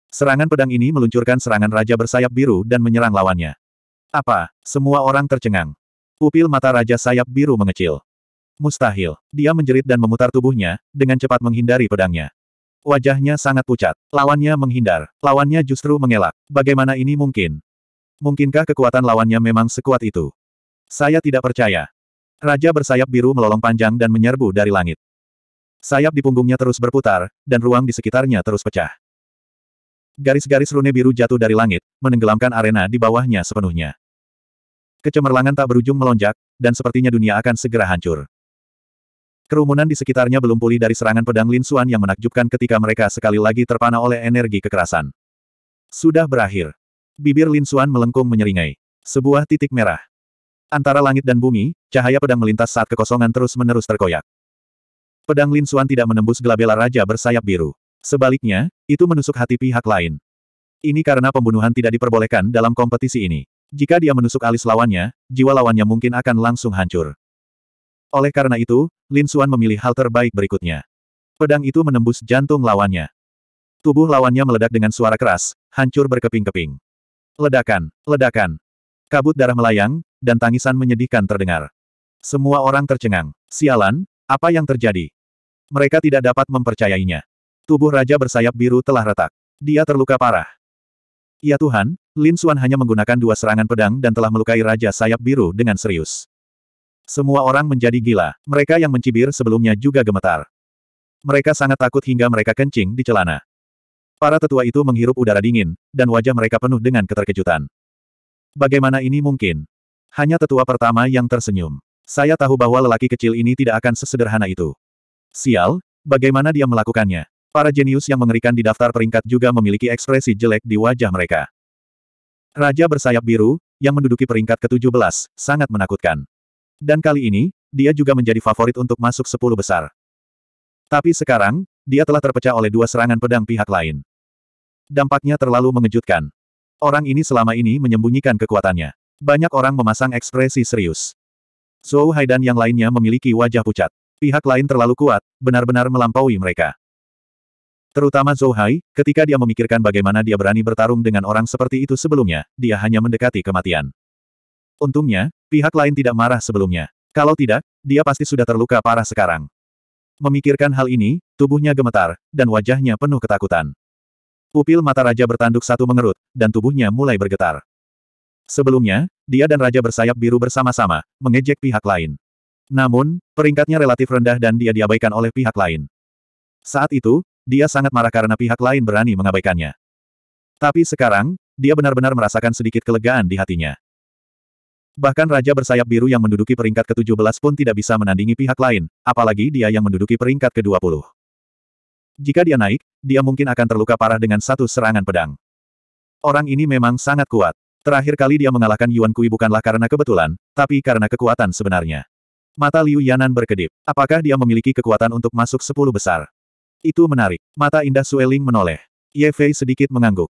Serangan pedang ini meluncurkan serangan raja bersayap biru dan menyerang lawannya. Apa? Semua orang tercengang. Pupil mata raja sayap biru mengecil. Mustahil. Dia menjerit dan memutar tubuhnya, dengan cepat menghindari pedangnya. Wajahnya sangat pucat. Lawannya menghindar. Lawannya justru mengelak. Bagaimana ini mungkin? Mungkinkah kekuatan lawannya memang sekuat itu? Saya tidak percaya. Raja bersayap biru melolong panjang dan menyerbu dari langit. Sayap di punggungnya terus berputar, dan ruang di sekitarnya terus pecah. Garis-garis rune biru jatuh dari langit, menenggelamkan arena di bawahnya sepenuhnya. Kecemerlangan tak berujung melonjak, dan sepertinya dunia akan segera hancur. Kerumunan di sekitarnya belum pulih dari serangan pedang Lin Xuan yang menakjubkan ketika mereka sekali lagi terpana oleh energi kekerasan. Sudah berakhir. Bibir Lin Xuan melengkung menyeringai. Sebuah titik merah. Antara langit dan bumi, cahaya pedang melintas saat kekosongan terus-menerus terkoyak. Pedang Lin Xuan tidak menembus gelabela raja bersayap biru. Sebaliknya, itu menusuk hati pihak lain. Ini karena pembunuhan tidak diperbolehkan dalam kompetisi ini. Jika dia menusuk alis lawannya, jiwa lawannya mungkin akan langsung hancur. Oleh karena itu, Lin Xuan memilih hal terbaik berikutnya. Pedang itu menembus jantung lawannya. Tubuh lawannya meledak dengan suara keras, hancur berkeping-keping. Ledakan, ledakan. Kabut darah melayang, dan tangisan menyedihkan terdengar. Semua orang tercengang. Sialan, apa yang terjadi? Mereka tidak dapat mempercayainya. Tubuh Raja bersayap biru telah retak. Dia terluka parah. Ya Tuhan, Lin Xuan hanya menggunakan dua serangan pedang dan telah melukai Raja sayap biru dengan serius. Semua orang menjadi gila, mereka yang mencibir sebelumnya juga gemetar. Mereka sangat takut hingga mereka kencing di celana. Para tetua itu menghirup udara dingin, dan wajah mereka penuh dengan keterkejutan. Bagaimana ini mungkin? Hanya tetua pertama yang tersenyum. Saya tahu bahwa lelaki kecil ini tidak akan sesederhana itu. Sial, bagaimana dia melakukannya? Para jenius yang mengerikan di daftar peringkat juga memiliki ekspresi jelek di wajah mereka. Raja bersayap biru, yang menduduki peringkat ke-17, sangat menakutkan. Dan kali ini, dia juga menjadi favorit untuk masuk sepuluh besar. Tapi sekarang, dia telah terpecah oleh dua serangan pedang pihak lain. Dampaknya terlalu mengejutkan. Orang ini selama ini menyembunyikan kekuatannya. Banyak orang memasang ekspresi serius. Zhou Hai dan yang lainnya memiliki wajah pucat. Pihak lain terlalu kuat, benar-benar melampaui mereka. Terutama Zhou Hai, ketika dia memikirkan bagaimana dia berani bertarung dengan orang seperti itu sebelumnya, dia hanya mendekati kematian. Untungnya, pihak lain tidak marah sebelumnya. Kalau tidak, dia pasti sudah terluka parah sekarang. Memikirkan hal ini, tubuhnya gemetar, dan wajahnya penuh ketakutan. Pupil mata raja bertanduk satu mengerut, dan tubuhnya mulai bergetar. Sebelumnya, dia dan raja bersayap biru bersama-sama, mengejek pihak lain. Namun, peringkatnya relatif rendah dan dia diabaikan oleh pihak lain. Saat itu, dia sangat marah karena pihak lain berani mengabaikannya. Tapi sekarang, dia benar-benar merasakan sedikit kelegaan di hatinya. Bahkan Raja bersayap biru yang menduduki peringkat ke-17 pun tidak bisa menandingi pihak lain, apalagi dia yang menduduki peringkat ke-20. Jika dia naik, dia mungkin akan terluka parah dengan satu serangan pedang. Orang ini memang sangat kuat. Terakhir kali dia mengalahkan Yuan Kui bukanlah karena kebetulan, tapi karena kekuatan sebenarnya. Mata Liu Yanan berkedip. Apakah dia memiliki kekuatan untuk masuk sepuluh besar? Itu menarik. Mata indah Sueling menoleh. Ye Fei sedikit mengangguk.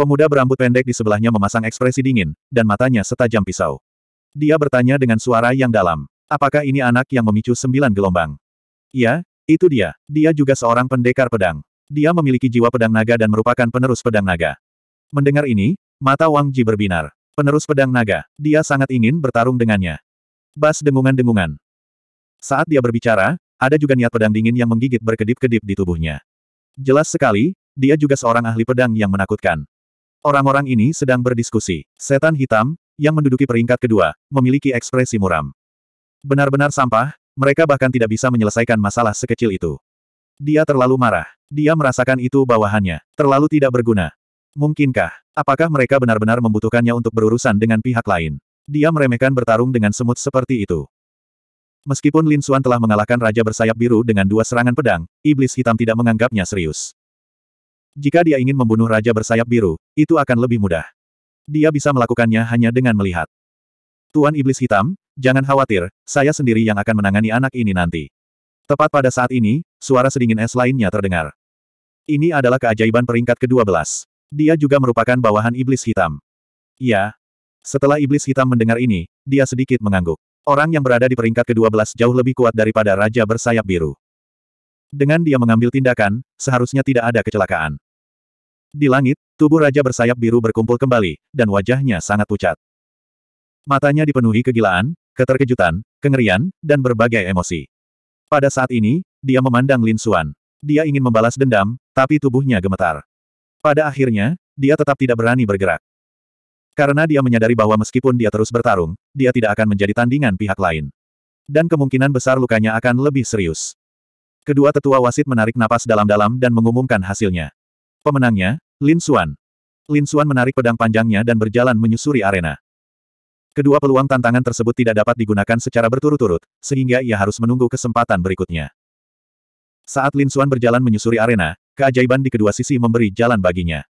Pemuda berambut pendek di sebelahnya memasang ekspresi dingin, dan matanya setajam pisau. Dia bertanya dengan suara yang dalam. Apakah ini anak yang memicu sembilan gelombang? Ya, itu dia. Dia juga seorang pendekar pedang. Dia memiliki jiwa pedang naga dan merupakan penerus pedang naga. Mendengar ini, mata Wang Ji berbinar. Penerus pedang naga, dia sangat ingin bertarung dengannya. Bas dengungan-dengungan. Saat dia berbicara, ada juga niat pedang dingin yang menggigit berkedip-kedip di tubuhnya. Jelas sekali, dia juga seorang ahli pedang yang menakutkan. Orang-orang ini sedang berdiskusi. Setan hitam, yang menduduki peringkat kedua, memiliki ekspresi muram. Benar-benar sampah, mereka bahkan tidak bisa menyelesaikan masalah sekecil itu. Dia terlalu marah. Dia merasakan itu bawahannya. Terlalu tidak berguna. Mungkinkah? Apakah mereka benar-benar membutuhkannya untuk berurusan dengan pihak lain? Dia meremehkan bertarung dengan semut seperti itu. Meskipun Lin Xuan telah mengalahkan Raja Bersayap Biru dengan dua serangan pedang, Iblis Hitam tidak menganggapnya serius. Jika dia ingin membunuh Raja Bersayap Biru, itu akan lebih mudah. Dia bisa melakukannya hanya dengan melihat. Tuan Iblis Hitam, jangan khawatir, saya sendiri yang akan menangani anak ini nanti. Tepat pada saat ini, suara sedingin es lainnya terdengar. Ini adalah keajaiban peringkat ke-12. Dia juga merupakan bawahan Iblis Hitam. Ya. Setelah Iblis Hitam mendengar ini, dia sedikit mengangguk. Orang yang berada di peringkat ke-12 jauh lebih kuat daripada Raja Bersayap Biru. Dengan dia mengambil tindakan, seharusnya tidak ada kecelakaan. Di langit, tubuh Raja bersayap biru berkumpul kembali, dan wajahnya sangat pucat. Matanya dipenuhi kegilaan, keterkejutan, kengerian, dan berbagai emosi. Pada saat ini, dia memandang Lin Suan. Dia ingin membalas dendam, tapi tubuhnya gemetar. Pada akhirnya, dia tetap tidak berani bergerak. Karena dia menyadari bahwa meskipun dia terus bertarung, dia tidak akan menjadi tandingan pihak lain. Dan kemungkinan besar lukanya akan lebih serius. Kedua tetua wasit menarik napas dalam-dalam dan mengumumkan hasilnya. Pemenangnya, Lin Xuan. Lin Xuan menarik pedang panjangnya dan berjalan menyusuri arena. Kedua peluang tantangan tersebut tidak dapat digunakan secara berturut-turut, sehingga ia harus menunggu kesempatan berikutnya. Saat Lin Xuan berjalan menyusuri arena, keajaiban di kedua sisi memberi jalan baginya.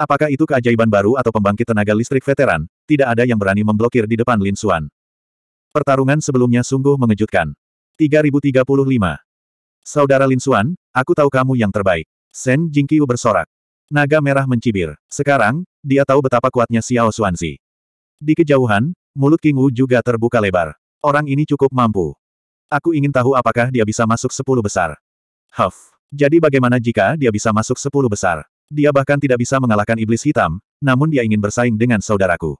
Apakah itu keajaiban baru atau pembangkit tenaga listrik veteran, tidak ada yang berani memblokir di depan Lin Xuan. Pertarungan sebelumnya sungguh mengejutkan. 3035 Saudara Lin Xuan, aku tahu kamu yang terbaik. Shen Jingqiu bersorak. Naga merah mencibir. Sekarang, dia tahu betapa kuatnya Xiao Xuanzi. Di kejauhan, mulut King Wu juga terbuka lebar. Orang ini cukup mampu. Aku ingin tahu apakah dia bisa masuk sepuluh besar. Huff. Jadi bagaimana jika dia bisa masuk sepuluh besar? Dia bahkan tidak bisa mengalahkan iblis hitam, namun dia ingin bersaing dengan saudaraku.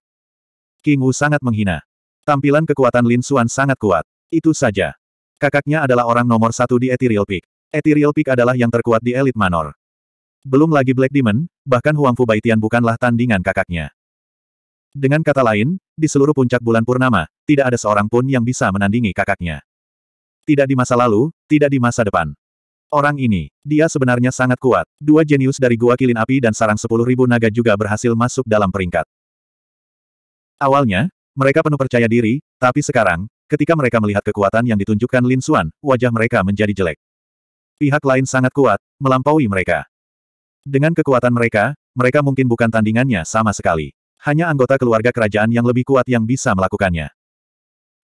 King Wu sangat menghina. Tampilan kekuatan Lin Xuan sangat kuat. Itu saja. Kakaknya adalah orang nomor satu di Ethereal Peak. Ethereal Peak adalah yang terkuat di elit manor. Belum lagi Black Demon, bahkan Huang Huangfu Baitian bukanlah tandingan kakaknya. Dengan kata lain, di seluruh puncak bulan purnama, tidak ada seorang pun yang bisa menandingi kakaknya. Tidak di masa lalu, tidak di masa depan. Orang ini, dia sebenarnya sangat kuat. Dua jenius dari Gua Kilin Api dan Sarang Sepuluh Ribu Naga juga berhasil masuk dalam peringkat. Awalnya, mereka penuh percaya diri, tapi sekarang, Ketika mereka melihat kekuatan yang ditunjukkan Lin Xuan, wajah mereka menjadi jelek. Pihak lain sangat kuat, melampaui mereka. Dengan kekuatan mereka, mereka mungkin bukan tandingannya sama sekali. Hanya anggota keluarga kerajaan yang lebih kuat yang bisa melakukannya.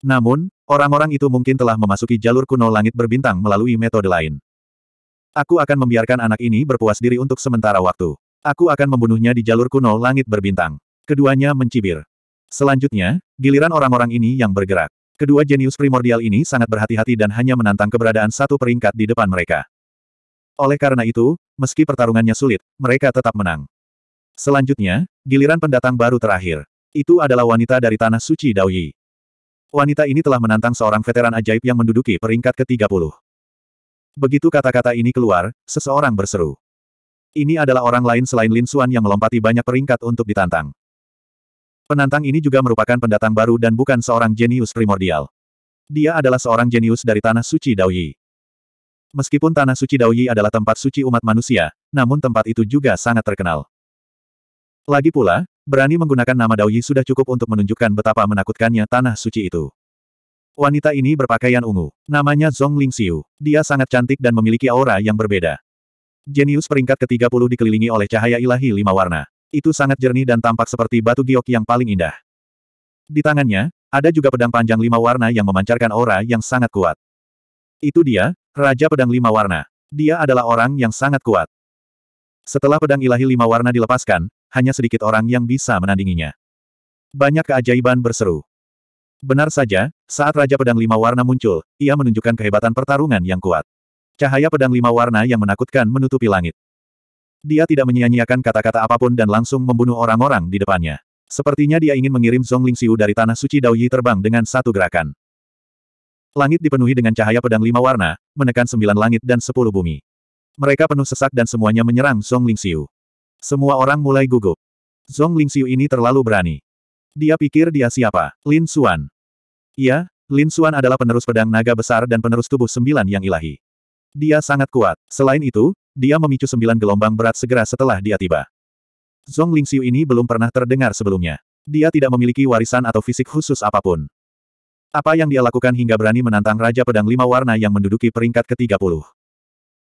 Namun, orang-orang itu mungkin telah memasuki jalur kuno langit berbintang melalui metode lain. Aku akan membiarkan anak ini berpuas diri untuk sementara waktu. Aku akan membunuhnya di jalur kuno langit berbintang. Keduanya mencibir. Selanjutnya, giliran orang-orang ini yang bergerak. Kedua jenius primordial ini sangat berhati-hati dan hanya menantang keberadaan satu peringkat di depan mereka. Oleh karena itu, meski pertarungannya sulit, mereka tetap menang. Selanjutnya, giliran pendatang baru terakhir. Itu adalah wanita dari Tanah Suci Daoyi. Wanita ini telah menantang seorang veteran ajaib yang menduduki peringkat ke-30. Begitu kata-kata ini keluar, seseorang berseru. Ini adalah orang lain selain Lin Suan yang melompati banyak peringkat untuk ditantang. Penantang ini juga merupakan pendatang baru dan bukan seorang jenius primordial. Dia adalah seorang jenius dari Tanah Suci Daoyi. Meskipun Tanah Suci Daoyi adalah tempat suci umat manusia, namun tempat itu juga sangat terkenal. Lagi pula, berani menggunakan nama Daoyi sudah cukup untuk menunjukkan betapa menakutkannya Tanah Suci itu. Wanita ini berpakaian ungu. Namanya Zhong Lingxiu. Dia sangat cantik dan memiliki aura yang berbeda. Jenius peringkat ke-30 dikelilingi oleh cahaya ilahi lima warna. Itu sangat jernih dan tampak seperti batu giok yang paling indah. Di tangannya, ada juga pedang panjang lima warna yang memancarkan aura yang sangat kuat. Itu dia, Raja Pedang Lima Warna. Dia adalah orang yang sangat kuat. Setelah pedang ilahi lima warna dilepaskan, hanya sedikit orang yang bisa menandinginya. Banyak keajaiban berseru. Benar saja, saat Raja Pedang Lima Warna muncul, ia menunjukkan kehebatan pertarungan yang kuat. Cahaya pedang lima warna yang menakutkan menutupi langit. Dia tidak menyia-nyiakan kata-kata apapun dan langsung membunuh orang-orang di depannya. Sepertinya dia ingin mengirim Zhong Lingxiu dari Tanah Suci Daoyi terbang dengan satu gerakan. Langit dipenuhi dengan cahaya pedang lima warna, menekan sembilan langit dan sepuluh bumi. Mereka penuh sesak dan semuanya menyerang Zhong Lingxiu. Semua orang mulai gugup. Zhong Lingxiu ini terlalu berani. Dia pikir dia siapa? Lin Xuan. Iya, Lin Xuan adalah penerus pedang naga besar dan penerus tubuh sembilan yang ilahi. Dia sangat kuat. Selain itu, dia memicu sembilan gelombang berat segera setelah dia tiba. Zong Lingxiu ini belum pernah terdengar sebelumnya. Dia tidak memiliki warisan atau fisik khusus apapun. Apa yang dia lakukan hingga berani menantang Raja Pedang Lima Warna yang menduduki peringkat ke-30.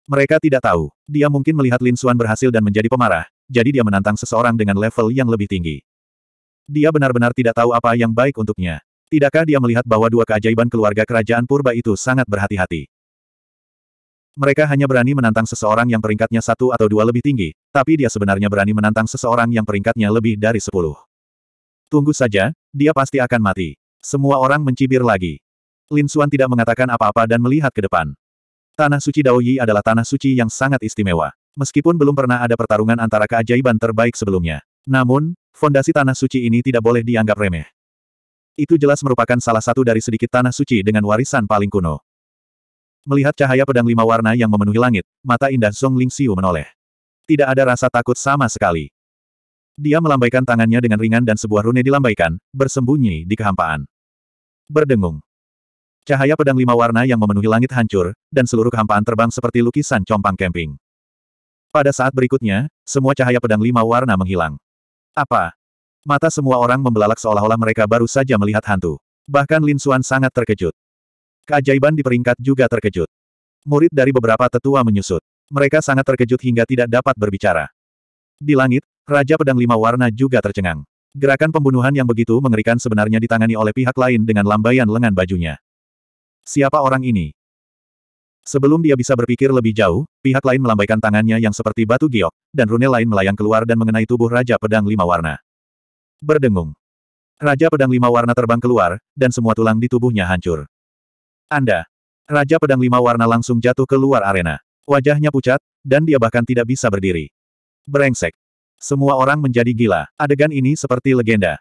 Mereka tidak tahu. Dia mungkin melihat Lin Xuan berhasil dan menjadi pemarah, jadi dia menantang seseorang dengan level yang lebih tinggi. Dia benar-benar tidak tahu apa yang baik untuknya. Tidakkah dia melihat bahwa dua keajaiban keluarga kerajaan purba itu sangat berhati-hati? Mereka hanya berani menantang seseorang yang peringkatnya satu atau dua lebih tinggi, tapi dia sebenarnya berani menantang seseorang yang peringkatnya lebih dari sepuluh. Tunggu saja, dia pasti akan mati. Semua orang mencibir lagi. Lin Xuan tidak mengatakan apa-apa dan melihat ke depan. Tanah suci Dao Yi adalah tanah suci yang sangat istimewa. Meskipun belum pernah ada pertarungan antara keajaiban terbaik sebelumnya. Namun, fondasi tanah suci ini tidak boleh dianggap remeh. Itu jelas merupakan salah satu dari sedikit tanah suci dengan warisan paling kuno. Melihat cahaya pedang lima warna yang memenuhi langit, mata indah Song Ling Xiu menoleh. Tidak ada rasa takut sama sekali. Dia melambaikan tangannya dengan ringan dan sebuah rune dilambaikan, bersembunyi di kehampaan. Berdengung. Cahaya pedang lima warna yang memenuhi langit hancur, dan seluruh kehampaan terbang seperti lukisan compang camping. Pada saat berikutnya, semua cahaya pedang lima warna menghilang. Apa? Mata semua orang membelalak seolah-olah mereka baru saja melihat hantu. Bahkan Lin Xuan sangat terkejut keajaiban di peringkat juga terkejut. Murid dari beberapa tetua menyusut. Mereka sangat terkejut hingga tidak dapat berbicara. Di langit, Raja Pedang Lima Warna juga tercengang. Gerakan pembunuhan yang begitu mengerikan sebenarnya ditangani oleh pihak lain dengan lambaian lengan bajunya. Siapa orang ini? Sebelum dia bisa berpikir lebih jauh, pihak lain melambaikan tangannya yang seperti batu giok, dan rune lain melayang keluar dan mengenai tubuh Raja Pedang Lima Warna. Berdengung. Raja Pedang Lima Warna terbang keluar, dan semua tulang di tubuhnya hancur. Anda. Raja pedang lima warna langsung jatuh ke luar arena. Wajahnya pucat, dan dia bahkan tidak bisa berdiri. Berengsek, Semua orang menjadi gila. Adegan ini seperti legenda.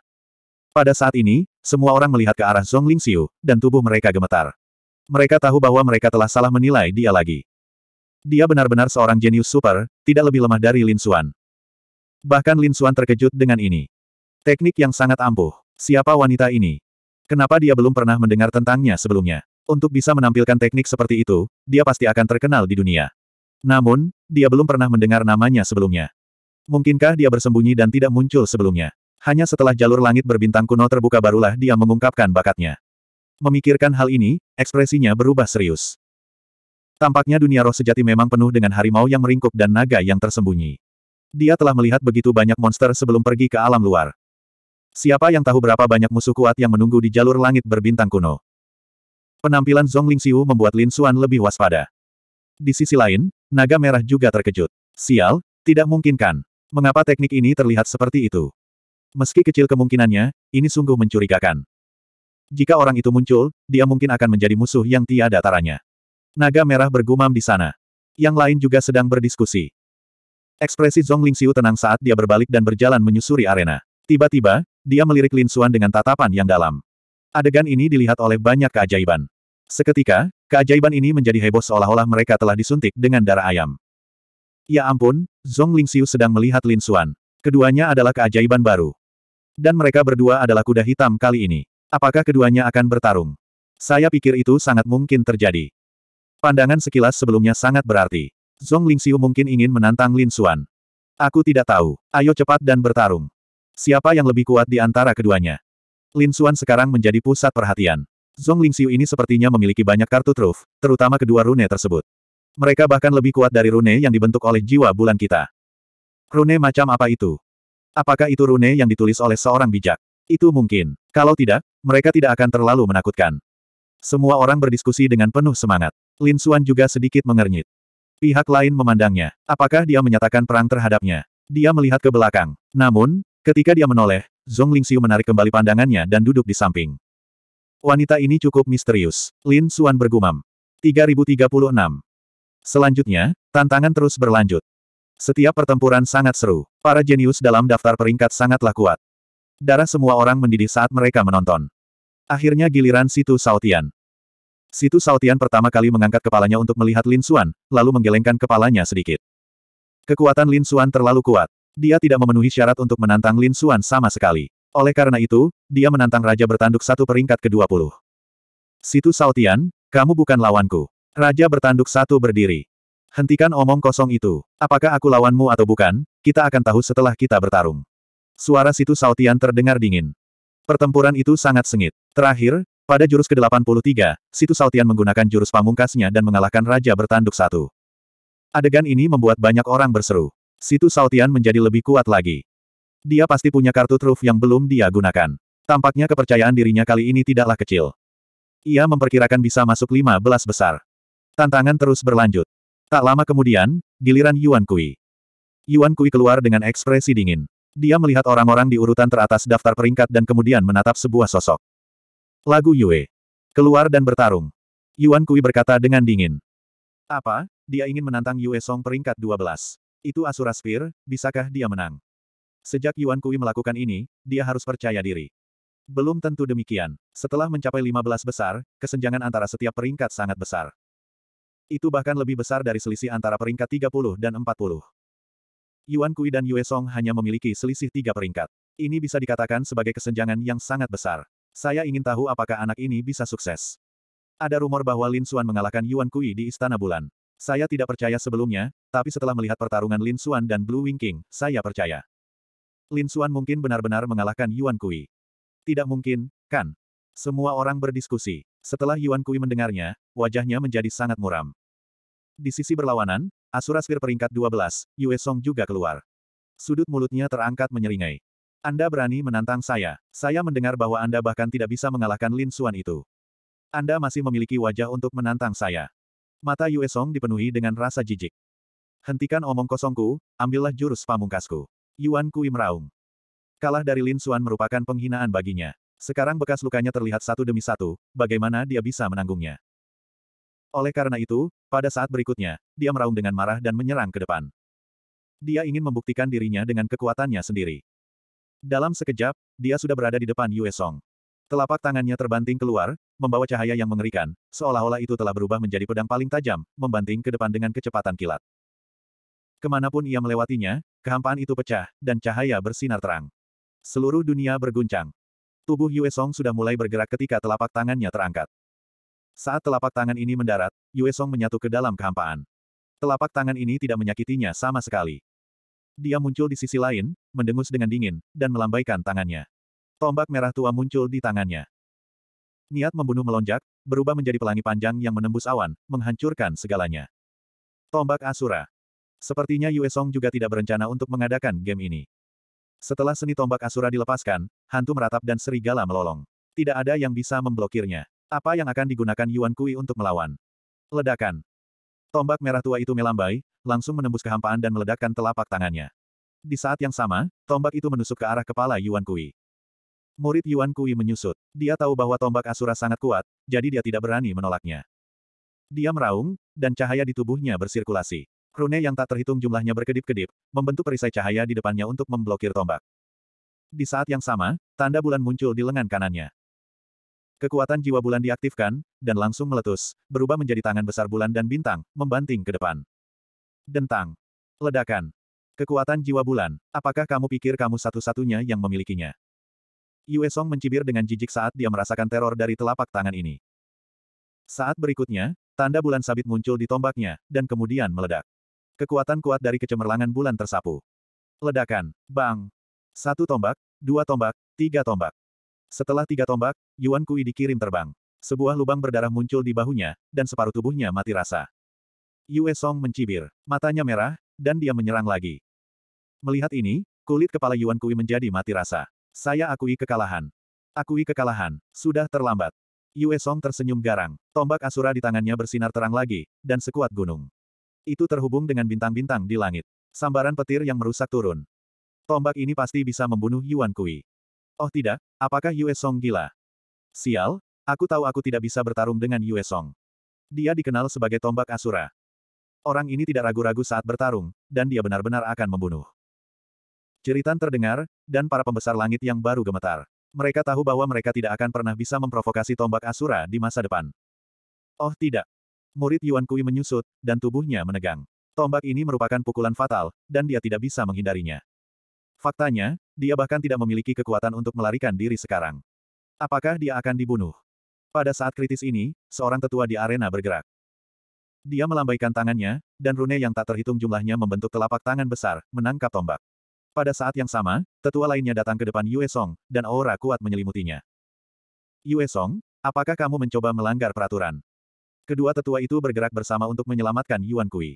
Pada saat ini, semua orang melihat ke arah Zhong Lingxiu, dan tubuh mereka gemetar. Mereka tahu bahwa mereka telah salah menilai dia lagi. Dia benar-benar seorang jenius super, tidak lebih lemah dari Lin Xuan. Bahkan Lin Xuan terkejut dengan ini. Teknik yang sangat ampuh. Siapa wanita ini? Kenapa dia belum pernah mendengar tentangnya sebelumnya? Untuk bisa menampilkan teknik seperti itu, dia pasti akan terkenal di dunia. Namun, dia belum pernah mendengar namanya sebelumnya. Mungkinkah dia bersembunyi dan tidak muncul sebelumnya? Hanya setelah jalur langit berbintang kuno terbuka barulah dia mengungkapkan bakatnya. Memikirkan hal ini, ekspresinya berubah serius. Tampaknya dunia roh sejati memang penuh dengan harimau yang meringkuk dan naga yang tersembunyi. Dia telah melihat begitu banyak monster sebelum pergi ke alam luar. Siapa yang tahu berapa banyak musuh kuat yang menunggu di jalur langit berbintang kuno? Penampilan Zhong Lingxiu membuat Lin Xuan lebih waspada. Di sisi lain, naga merah juga terkejut. Sial, tidak mungkin kan? Mengapa teknik ini terlihat seperti itu? Meski kecil kemungkinannya, ini sungguh mencurigakan. Jika orang itu muncul, dia mungkin akan menjadi musuh yang tiada taranya. Naga merah bergumam di sana. Yang lain juga sedang berdiskusi. Ekspresi Zhong Lingxiu tenang saat dia berbalik dan berjalan menyusuri arena. Tiba-tiba, dia melirik Lin Xuan dengan tatapan yang dalam. Adegan ini dilihat oleh banyak keajaiban. Seketika, keajaiban ini menjadi heboh seolah-olah mereka telah disuntik dengan darah ayam. Ya ampun, Zhong Lingxiu sedang melihat Lin Xuan. Keduanya adalah keajaiban baru. Dan mereka berdua adalah kuda hitam kali ini. Apakah keduanya akan bertarung? Saya pikir itu sangat mungkin terjadi. Pandangan sekilas sebelumnya sangat berarti. Zhong Lingxiu mungkin ingin menantang Lin Xuan. Aku tidak tahu. Ayo cepat dan bertarung. Siapa yang lebih kuat di antara keduanya? Lin Xuan sekarang menjadi pusat perhatian. Zhong Lingxiu ini sepertinya memiliki banyak kartu truf, terutama kedua rune tersebut. Mereka bahkan lebih kuat dari rune yang dibentuk oleh jiwa bulan kita. Rune macam apa itu? Apakah itu rune yang ditulis oleh seorang bijak? Itu mungkin. Kalau tidak, mereka tidak akan terlalu menakutkan. Semua orang berdiskusi dengan penuh semangat. Lin Xuan juga sedikit mengernyit. Pihak lain memandangnya. Apakah dia menyatakan perang terhadapnya? Dia melihat ke belakang. Namun, ketika dia menoleh, Zhong Lingxiu menarik kembali pandangannya dan duduk di samping. Wanita ini cukup misterius. Lin Xuan bergumam. 3036. Selanjutnya, tantangan terus berlanjut. Setiap pertempuran sangat seru. Para jenius dalam daftar peringkat sangatlah kuat. Darah semua orang mendidih saat mereka menonton. Akhirnya giliran Situ Saotian. Situ Saotian pertama kali mengangkat kepalanya untuk melihat Lin Xuan, lalu menggelengkan kepalanya sedikit. Kekuatan Lin Xuan terlalu kuat. Dia tidak memenuhi syarat untuk menantang Lin Xuan sama sekali. Oleh karena itu, dia menantang Raja Bertanduk satu peringkat ke-20. Situ Saotian, kamu bukan lawanku. Raja Bertanduk satu berdiri. Hentikan omong kosong itu. Apakah aku lawanmu atau bukan, kita akan tahu setelah kita bertarung. Suara Situ Saotian terdengar dingin. Pertempuran itu sangat sengit. Terakhir, pada jurus ke-83, Situ Saotian menggunakan jurus pamungkasnya dan mengalahkan Raja Bertanduk satu. Adegan ini membuat banyak orang berseru. Situ Saltian menjadi lebih kuat lagi. Dia pasti punya kartu truf yang belum dia gunakan. Tampaknya kepercayaan dirinya kali ini tidaklah kecil. Ia memperkirakan bisa masuk 15 besar. Tantangan terus berlanjut. Tak lama kemudian, giliran Yuan Kui. Yuan Kui keluar dengan ekspresi dingin. Dia melihat orang-orang di urutan teratas daftar peringkat dan kemudian menatap sebuah sosok. Lagu Yue. Keluar dan bertarung. Yuan Kui berkata dengan dingin. Apa? Dia ingin menantang Yue Song peringkat 12. Itu Asura Spear, bisakah dia menang? Sejak Yuan Kui melakukan ini, dia harus percaya diri. Belum tentu demikian. Setelah mencapai 15 besar, kesenjangan antara setiap peringkat sangat besar. Itu bahkan lebih besar dari selisih antara peringkat 30 dan 40. Yuan Kui dan Yue Song hanya memiliki selisih tiga peringkat. Ini bisa dikatakan sebagai kesenjangan yang sangat besar. Saya ingin tahu apakah anak ini bisa sukses. Ada rumor bahwa Lin Xuan mengalahkan Yuan Kui di Istana Bulan. Saya tidak percaya sebelumnya, tapi setelah melihat pertarungan Lin Xuan dan Blue Wing King, saya percaya. Lin Xuan mungkin benar-benar mengalahkan Yuan Kui. Tidak mungkin, kan? Semua orang berdiskusi. Setelah Yuan Kui mendengarnya, wajahnya menjadi sangat muram. Di sisi berlawanan, Asura Sphere peringkat 12, Yue Song juga keluar. Sudut mulutnya terangkat menyeringai. Anda berani menantang saya. Saya mendengar bahwa Anda bahkan tidak bisa mengalahkan Lin Xuan itu. Anda masih memiliki wajah untuk menantang saya. Mata Yue Song dipenuhi dengan rasa jijik. Hentikan omong kosongku, ambillah jurus pamungkasku. Yuan Kui meraung. Kalah dari Lin Xuan merupakan penghinaan baginya. Sekarang bekas lukanya terlihat satu demi satu, bagaimana dia bisa menanggungnya. Oleh karena itu, pada saat berikutnya, dia meraung dengan marah dan menyerang ke depan. Dia ingin membuktikan dirinya dengan kekuatannya sendiri. Dalam sekejap, dia sudah berada di depan Yue Song. Telapak tangannya terbanting keluar, membawa cahaya yang mengerikan, seolah-olah itu telah berubah menjadi pedang paling tajam, membanting ke depan dengan kecepatan kilat. Kemanapun ia melewatinya, kehampaan itu pecah, dan cahaya bersinar terang. Seluruh dunia berguncang. Tubuh Yue Song sudah mulai bergerak ketika telapak tangannya terangkat. Saat telapak tangan ini mendarat, Yue Song menyatu ke dalam kehampaan. Telapak tangan ini tidak menyakitinya sama sekali. Dia muncul di sisi lain, mendengus dengan dingin, dan melambaikan tangannya. Tombak merah tua muncul di tangannya. Niat membunuh melonjak, berubah menjadi pelangi panjang yang menembus awan, menghancurkan segalanya. Tombak Asura. Sepertinya Yue Song juga tidak berencana untuk mengadakan game ini. Setelah seni tombak Asura dilepaskan, hantu meratap dan serigala melolong. Tidak ada yang bisa memblokirnya. Apa yang akan digunakan Yuan Kui untuk melawan? Ledakan. Tombak merah tua itu melambai, langsung menembus kehampaan dan meledakkan telapak tangannya. Di saat yang sama, tombak itu menusuk ke arah kepala Yuan Kui. Murid Yuan Kui menyusut. Dia tahu bahwa tombak Asura sangat kuat, jadi dia tidak berani menolaknya. Dia meraung, dan cahaya di tubuhnya bersirkulasi. Rune yang tak terhitung jumlahnya berkedip-kedip, membentuk perisai cahaya di depannya untuk memblokir tombak. Di saat yang sama, tanda bulan muncul di lengan kanannya. Kekuatan jiwa bulan diaktifkan, dan langsung meletus, berubah menjadi tangan besar bulan dan bintang, membanting ke depan. Dentang. Ledakan. Kekuatan jiwa bulan, apakah kamu pikir kamu satu-satunya yang memilikinya? Yue Song mencibir dengan jijik saat dia merasakan teror dari telapak tangan ini. Saat berikutnya, tanda bulan sabit muncul di tombaknya, dan kemudian meledak. Kekuatan kuat dari kecemerlangan bulan tersapu. Ledakan, bang! Satu tombak, dua tombak, tiga tombak. Setelah tiga tombak, Yuan Kui dikirim terbang. Sebuah lubang berdarah muncul di bahunya, dan separuh tubuhnya mati rasa. Yue Song mencibir, matanya merah, dan dia menyerang lagi. Melihat ini, kulit kepala Yuan Kui menjadi mati rasa. Saya akui kekalahan. Akui kekalahan, sudah terlambat. Yue Song tersenyum garang, tombak asura di tangannya bersinar terang lagi, dan sekuat gunung. Itu terhubung dengan bintang-bintang di langit. Sambaran petir yang merusak turun. Tombak ini pasti bisa membunuh Yuan Kui. Oh tidak, apakah Yue Song gila? Sial, aku tahu aku tidak bisa bertarung dengan Yue Song. Dia dikenal sebagai tombak asura. Orang ini tidak ragu-ragu saat bertarung, dan dia benar-benar akan membunuh. Jeritan terdengar, dan para pembesar langit yang baru gemetar. Mereka tahu bahwa mereka tidak akan pernah bisa memprovokasi tombak Asura di masa depan. Oh tidak. Murid Yuan Kui menyusut, dan tubuhnya menegang. Tombak ini merupakan pukulan fatal, dan dia tidak bisa menghindarinya. Faktanya, dia bahkan tidak memiliki kekuatan untuk melarikan diri sekarang. Apakah dia akan dibunuh? Pada saat kritis ini, seorang tetua di arena bergerak. Dia melambaikan tangannya, dan rune yang tak terhitung jumlahnya membentuk telapak tangan besar, menangkap tombak. Pada saat yang sama, tetua lainnya datang ke depan Yue Song, dan aura kuat menyelimutinya. Yue Song, apakah kamu mencoba melanggar peraturan? Kedua tetua itu bergerak bersama untuk menyelamatkan Yuan Kui.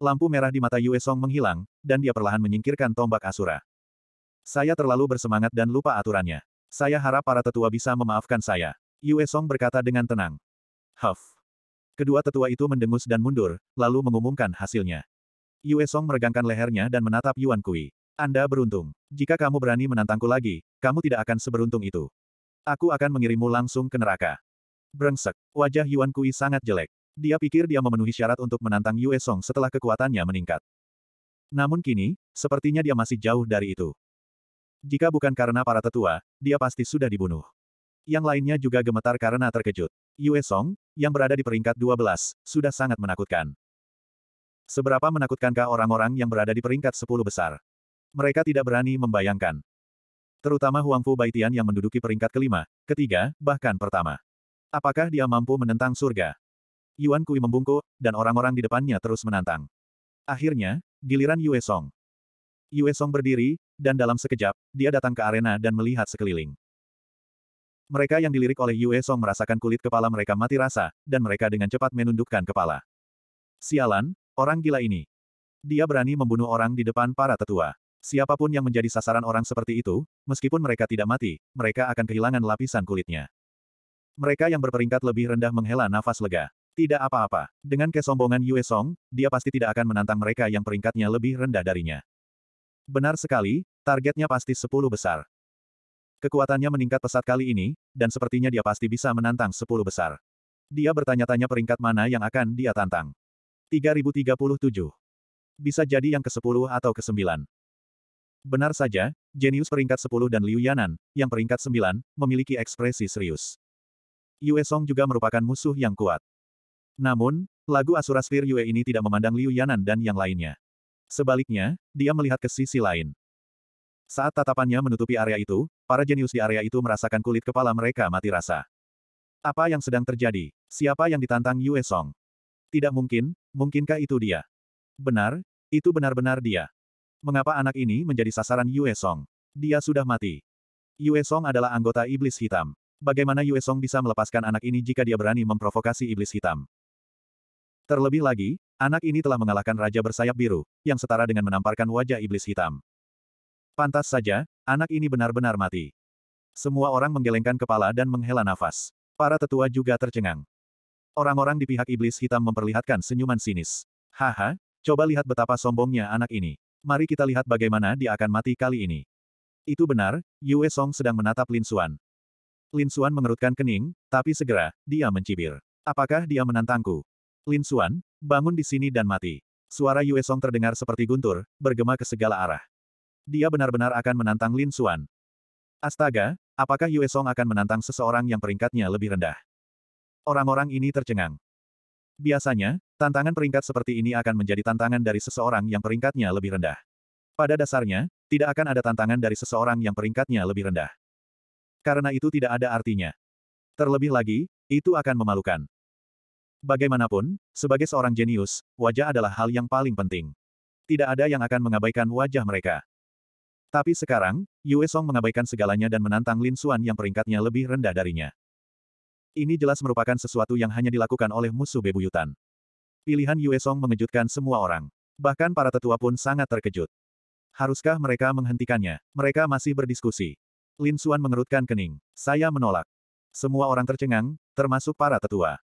Lampu merah di mata Yue Song menghilang, dan dia perlahan menyingkirkan tombak Asura. Saya terlalu bersemangat dan lupa aturannya. Saya harap para tetua bisa memaafkan saya. Yue Song berkata dengan tenang. Huff. Kedua tetua itu mendengus dan mundur, lalu mengumumkan hasilnya. Yue Song meregangkan lehernya dan menatap Yuan Kui. Anda beruntung. Jika kamu berani menantangku lagi, kamu tidak akan seberuntung itu. Aku akan mengirimmu langsung ke neraka. Brengsek. Wajah Yuan Kui sangat jelek. Dia pikir dia memenuhi syarat untuk menantang Yue Song setelah kekuatannya meningkat. Namun kini, sepertinya dia masih jauh dari itu. Jika bukan karena para tetua, dia pasti sudah dibunuh. Yang lainnya juga gemetar karena terkejut. Yue Song, yang berada di peringkat 12, sudah sangat menakutkan. Seberapa menakutkankah orang-orang yang berada di peringkat sepuluh besar? Mereka tidak berani membayangkan. Terutama Huang Fu Baitian yang menduduki peringkat kelima, ketiga, bahkan pertama. Apakah dia mampu menentang surga? Yuan Kui membungkuk, dan orang-orang di depannya terus menantang. Akhirnya, giliran Yue Song. Yue Song berdiri, dan dalam sekejap, dia datang ke arena dan melihat sekeliling. Mereka yang dilirik oleh Yue Song merasakan kulit kepala mereka mati rasa, dan mereka dengan cepat menundukkan kepala. Sialan, Orang gila ini. Dia berani membunuh orang di depan para tetua. Siapapun yang menjadi sasaran orang seperti itu, meskipun mereka tidak mati, mereka akan kehilangan lapisan kulitnya. Mereka yang berperingkat lebih rendah menghela nafas lega. Tidak apa-apa. Dengan kesombongan Yue Song, dia pasti tidak akan menantang mereka yang peringkatnya lebih rendah darinya. Benar sekali, targetnya pasti sepuluh besar. Kekuatannya meningkat pesat kali ini, dan sepertinya dia pasti bisa menantang sepuluh besar. Dia bertanya-tanya peringkat mana yang akan dia tantang. 3037. Bisa jadi yang ke-10 atau ke-9. Benar saja, jenius peringkat 10 dan Liu Yanan, yang peringkat 9, memiliki ekspresi serius. Yue Song juga merupakan musuh yang kuat. Namun, lagu Asura Sphere Yue ini tidak memandang Liu Yanan dan yang lainnya. Sebaliknya, dia melihat ke sisi lain. Saat tatapannya menutupi area itu, para jenius di area itu merasakan kulit kepala mereka mati rasa. Apa yang sedang terjadi? Siapa yang ditantang Yue Song? Tidak mungkin, mungkinkah itu dia? Benar, itu benar-benar dia. Mengapa anak ini menjadi sasaran Yue Song? Dia sudah mati. Yue Song adalah anggota iblis hitam. Bagaimana Yue Song bisa melepaskan anak ini jika dia berani memprovokasi iblis hitam? Terlebih lagi, anak ini telah mengalahkan Raja Bersayap Biru, yang setara dengan menamparkan wajah iblis hitam. Pantas saja, anak ini benar-benar mati. Semua orang menggelengkan kepala dan menghela nafas. Para tetua juga tercengang. Orang-orang di pihak iblis hitam memperlihatkan senyuman sinis. Haha, coba lihat betapa sombongnya anak ini. Mari kita lihat bagaimana dia akan mati kali ini. Itu benar, Yue Song sedang menatap Lin Xuan. Lin Xuan mengerutkan kening, tapi segera, dia mencibir. Apakah dia menantangku? Lin Xuan, bangun di sini dan mati. Suara Yue Song terdengar seperti guntur, bergema ke segala arah. Dia benar-benar akan menantang Lin Xuan. Astaga, apakah Yue Song akan menantang seseorang yang peringkatnya lebih rendah? Orang-orang ini tercengang. Biasanya, tantangan peringkat seperti ini akan menjadi tantangan dari seseorang yang peringkatnya lebih rendah. Pada dasarnya, tidak akan ada tantangan dari seseorang yang peringkatnya lebih rendah. Karena itu tidak ada artinya. Terlebih lagi, itu akan memalukan. Bagaimanapun, sebagai seorang jenius, wajah adalah hal yang paling penting. Tidak ada yang akan mengabaikan wajah mereka. Tapi sekarang, Yue Song mengabaikan segalanya dan menantang Lin Xuan yang peringkatnya lebih rendah darinya. Ini jelas merupakan sesuatu yang hanya dilakukan oleh musuh bebuyutan. Pilihan Yue Song mengejutkan semua orang. Bahkan para tetua pun sangat terkejut. Haruskah mereka menghentikannya? Mereka masih berdiskusi. Lin Xuan mengerutkan kening. Saya menolak. Semua orang tercengang, termasuk para tetua.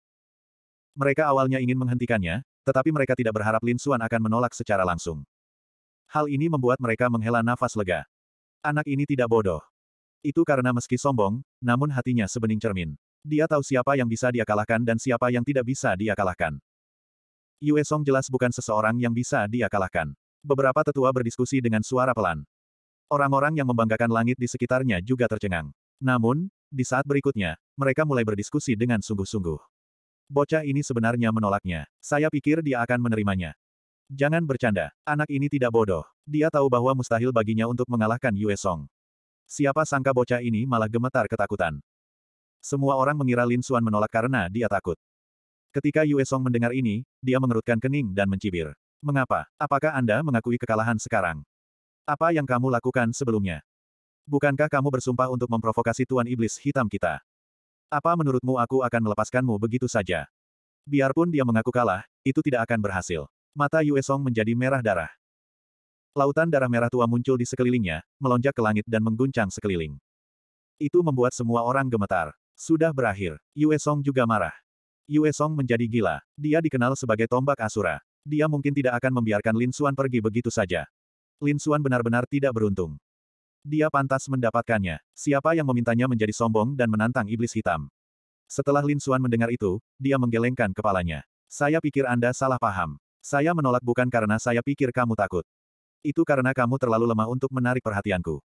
Mereka awalnya ingin menghentikannya, tetapi mereka tidak berharap Lin Xuan akan menolak secara langsung. Hal ini membuat mereka menghela nafas lega. Anak ini tidak bodoh. Itu karena meski sombong, namun hatinya sebening cermin. Dia tahu siapa yang bisa dia kalahkan dan siapa yang tidak bisa dia kalahkan. Yue Song jelas bukan seseorang yang bisa dia kalahkan. Beberapa tetua berdiskusi dengan suara pelan. Orang-orang yang membanggakan langit di sekitarnya juga tercengang. Namun, di saat berikutnya, mereka mulai berdiskusi dengan sungguh-sungguh. Bocah ini sebenarnya menolaknya. Saya pikir dia akan menerimanya. Jangan bercanda, anak ini tidak bodoh. Dia tahu bahwa mustahil baginya untuk mengalahkan Yue Song. Siapa sangka bocah ini malah gemetar ketakutan. Semua orang mengira Lin Xuan menolak karena dia takut. Ketika Yue Song mendengar ini, dia mengerutkan kening dan mencibir. Mengapa? Apakah Anda mengakui kekalahan sekarang? Apa yang kamu lakukan sebelumnya? Bukankah kamu bersumpah untuk memprovokasi Tuan Iblis Hitam kita? Apa menurutmu aku akan melepaskanmu begitu saja? Biarpun dia mengaku kalah, itu tidak akan berhasil. Mata Yue Song menjadi merah darah. Lautan darah merah tua muncul di sekelilingnya, melonjak ke langit dan mengguncang sekeliling. Itu membuat semua orang gemetar. Sudah berakhir. Yue Song juga marah. Yue Song menjadi gila. Dia dikenal sebagai tombak Asura. Dia mungkin tidak akan membiarkan Lin Xuan pergi begitu saja. Lin Xuan benar-benar tidak beruntung. Dia pantas mendapatkannya. Siapa yang memintanya menjadi sombong dan menantang iblis hitam? Setelah Lin Xuan mendengar itu, dia menggelengkan kepalanya. Saya pikir Anda salah paham. Saya menolak bukan karena saya pikir kamu takut. Itu karena kamu terlalu lemah untuk menarik perhatianku.